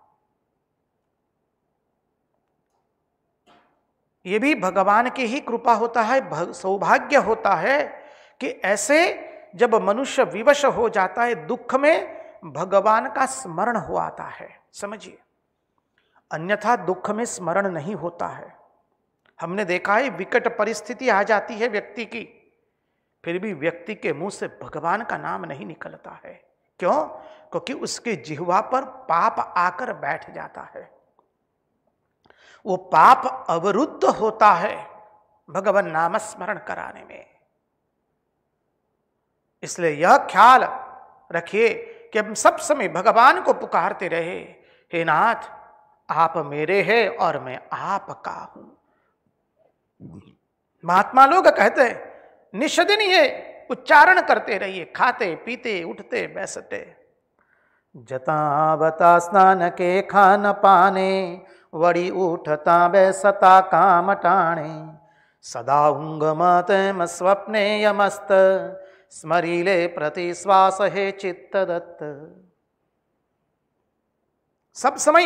ये भी भगवान की ही कृपा होता है सौभाग्य होता है कि ऐसे जब मनुष्य विवश हो जाता है दुख में भगवान का स्मरण हो आता है समझिए अन्यथा दुख में स्मरण नहीं होता है हमने देखा है विकट परिस्थिति आ जाती है व्यक्ति की फिर भी व्यक्ति के मुंह से भगवान का नाम नहीं निकलता है क्यों क्योंकि उसके जिहवा पर पाप आकर बैठ जाता है वो पाप अवरुद्ध होता है भगवान नाम स्मरण कराने में इसलिए यह ख्याल रखिए कि हम सब समय भगवान को पुकारते रहे हे नाथ आप मेरे हैं और मैं आपका हूं महात्मा लोग कहते हैं निष्दिन ये उच्चारण करते रहिए खाते पीते उठते बैसते जता बता स्नान के खान पाने वड़ी उठता बैसता काम टाणे सदा मत स्वप्ने यमस्त स्मरीले प्रति श्वास हे चित्त दत्त सब समय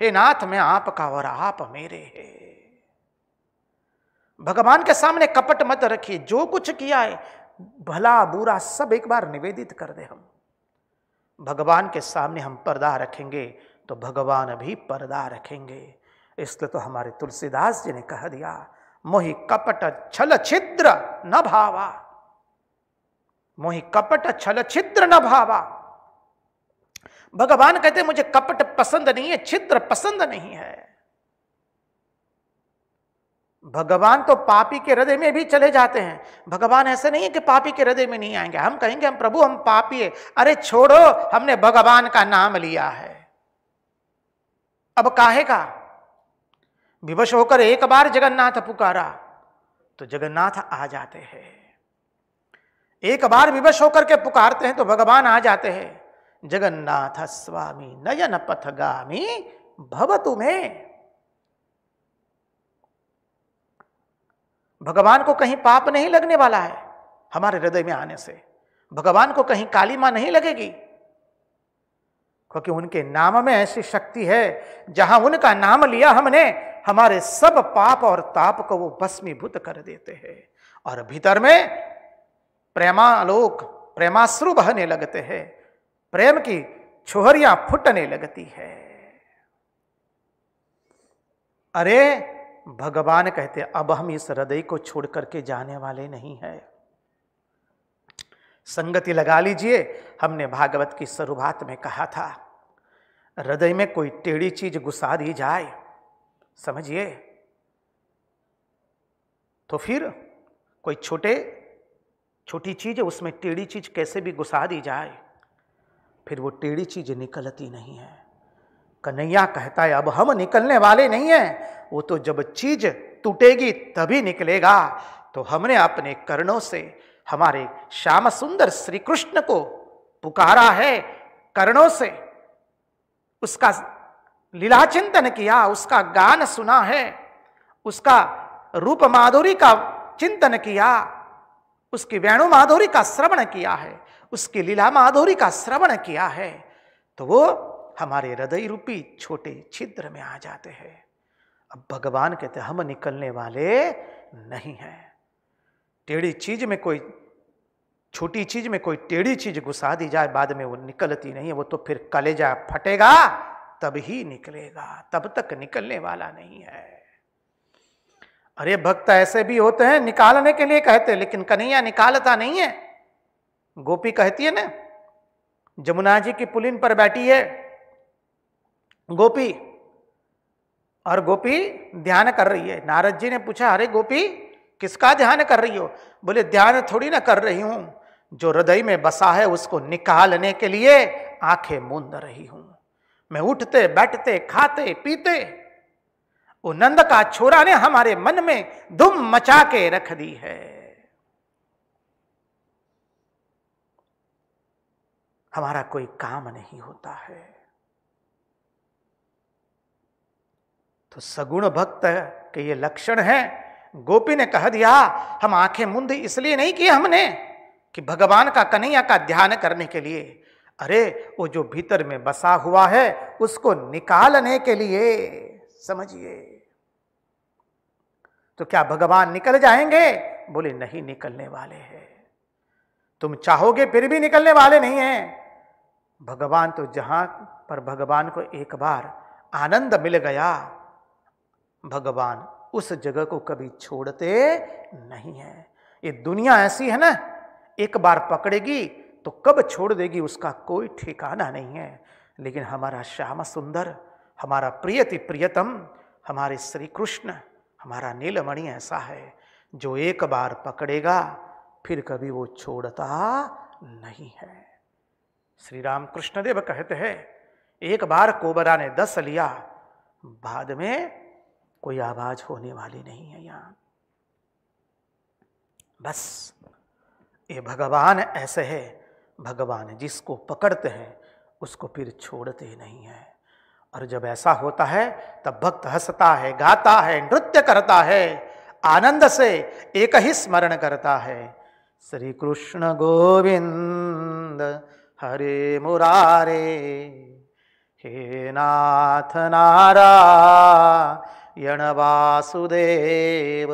हे नाथ मैं आपका और आप मेरे हैं भगवान के सामने कपट मत रखिए जो कुछ किया है भला बुरा सब एक बार निवेदित कर दे हम भगवान के सामने हम पर्दा रखेंगे तो भगवान भी पर्दा रखेंगे इसलिए तो हमारे तुलसीदास जी ने कह दिया मोहि कपट छल छिद्र न भावा मोहि कपट छल छिद्र न भावा भगवान कहते मुझे कपट पसंद नहीं है छिद्र पसंद नहीं है भगवान तो पापी के हृदय में भी चले जाते हैं भगवान ऐसे नहीं है कि पापी के हृदय में नहीं आएंगे हम कहेंगे हम प्रभु हम पापी है अरे छोड़ो हमने भगवान का नाम लिया है अब काहे का विवश होकर एक बार जगन्नाथ पुकारा तो जगन्नाथ आ जाते हैं एक बार विवश होकर के पुकारते हैं तो भगवान आ जाते हैं जगन्नाथ स्वामी नयन पथगामी भव तुम्हें भगवान को कहीं पाप नहीं लगने वाला है हमारे हृदय में आने से भगवान को कहीं काली मां नहीं लगेगी क्योंकि उनके नाम में ऐसी शक्ति है जहां उनका नाम लिया हमने हमारे सब पाप और ताप को वो भस्मीभूत कर देते हैं और भीतर में प्रेमालोक प्रेमाश्रु बहने लगते हैं प्रेम की छोहरियां फुटने लगती है अरे भगवान कहते अब हम इस हृदय को छोड़ करके जाने वाले नहीं है संगति लगा लीजिए हमने भागवत की शुरुआत में कहा था हृदय में कोई टेढ़ी चीज घुसा दी जाए समझिए तो फिर कोई छोटे छोटी चीज उसमें टेढ़ी चीज कैसे भी घुसा दी जाए फिर वो टेढ़ी चीज निकलती नहीं है कन्हैया कहता है अब हम निकलने वाले नहीं हैं वो तो जब चीज टूटेगी तभी निकलेगा तो हमने अपने कर्णों से हमारे श्याम सुंदर श्री कृष्ण को पुकारा है कर्णों से उसका लीला चिंतन किया उसका गान सुना है उसका रूप माधुरी का चिंतन किया उसकी वेणु माधुरी का श्रवण किया है उसकी लीला माधुरी का श्रवण किया है तो वो हमारे हृदय रूपी छोटे छिद्र में आ जाते हैं अब भगवान कहते हम निकलने वाले नहीं हैं टेढ़ी चीज में कोई छोटी चीज में कोई टेढ़ी चीज घुसा दी जाए बाद में वो निकलती नहीं है वो तो फिर कलेजा फटेगा तब ही निकलेगा तब तक निकलने वाला नहीं है अरे भक्त ऐसे भी होते हैं निकालने के लिए कहते लेकिन कन्हैया निकालता नहीं है गोपी कहती है ना जमुना जी की पुलिन पर बैठी है गोपी और गोपी ध्यान कर रही है नारद जी ने पूछा अरे गोपी किसका ध्यान कर रही हो बोले ध्यान थोड़ी ना कर रही हूं जो हृदय में बसा है उसको निकालने के लिए आंखें मूंद रही हूं मैं उठते बैठते खाते पीते वो नंद का छोरा ने हमारे मन में धुम मचा के रख दी है हमारा कोई काम नहीं होता है तो सगुण भक्त के ये लक्षण हैं गोपी ने कह दिया हम आंखें मुंद इसलिए नहीं किए हमने कि भगवान का कन्हैया का ध्यान करने के लिए अरे वो जो भीतर में बसा हुआ है उसको निकालने के लिए समझिए तो क्या भगवान निकल जाएंगे बोले नहीं निकलने वाले हैं तुम चाहोगे फिर भी निकलने वाले नहीं हैं भगवान तो जहां पर भगवान को एक बार आनंद मिल गया भगवान उस जगह को कभी छोड़ते नहीं है ये दुनिया ऐसी है ना एक बार पकड़ेगी तो कब छोड़ देगी उसका कोई ठिकाना नहीं है लेकिन हमारा श्याम सुंदर हमारा प्रियति प्रियतम हमारे श्री कृष्ण हमारा नीलमणि ऐसा है जो एक बार पकड़ेगा फिर कभी वो छोड़ता नहीं है श्री राम कृष्णदेव कहते हैं एक बार कोबरा ने दस लिया बाद में कोई आवाज़ होने वाली नहीं है यहाँ बस ये भगवान ऐसे है भगवान जिसको पकड़ते हैं उसको फिर छोड़ते नहीं है और जब ऐसा होता है तब भक्त हंसता है गाता है नृत्य करता है आनंद से एक ही स्मरण करता है श्री कृष्ण गोविंद हरे मुरारे हे नाथ नारा यणवासुदेव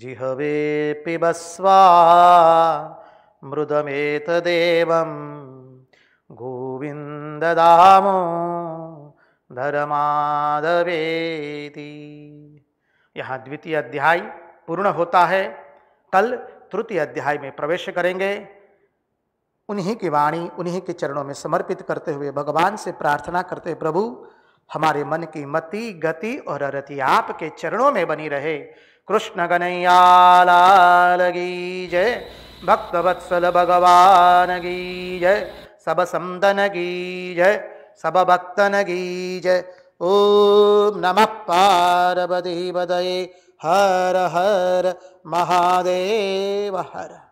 जिहवे पिबस्वा गोविंद दामो धर्मादवेदी यहाँ द्वितीय अध्याय पूर्ण होता है कल तृतीय अध्याय में प्रवेश करेंगे उन्हीं की वाणी उन्हीं के चरणों में समर्पित करते हुए भगवान से प्रार्थना करते प्रभु हमारे मन की मति गति और रति आपके चरणों में बनी रहे कृष्ण गनैया लाल की जय भक्तवत्सल भगवान गी जय सब समन गी जय सब भक्तन गी जय ओम नम पार्वती बदय हर हर महादेव हर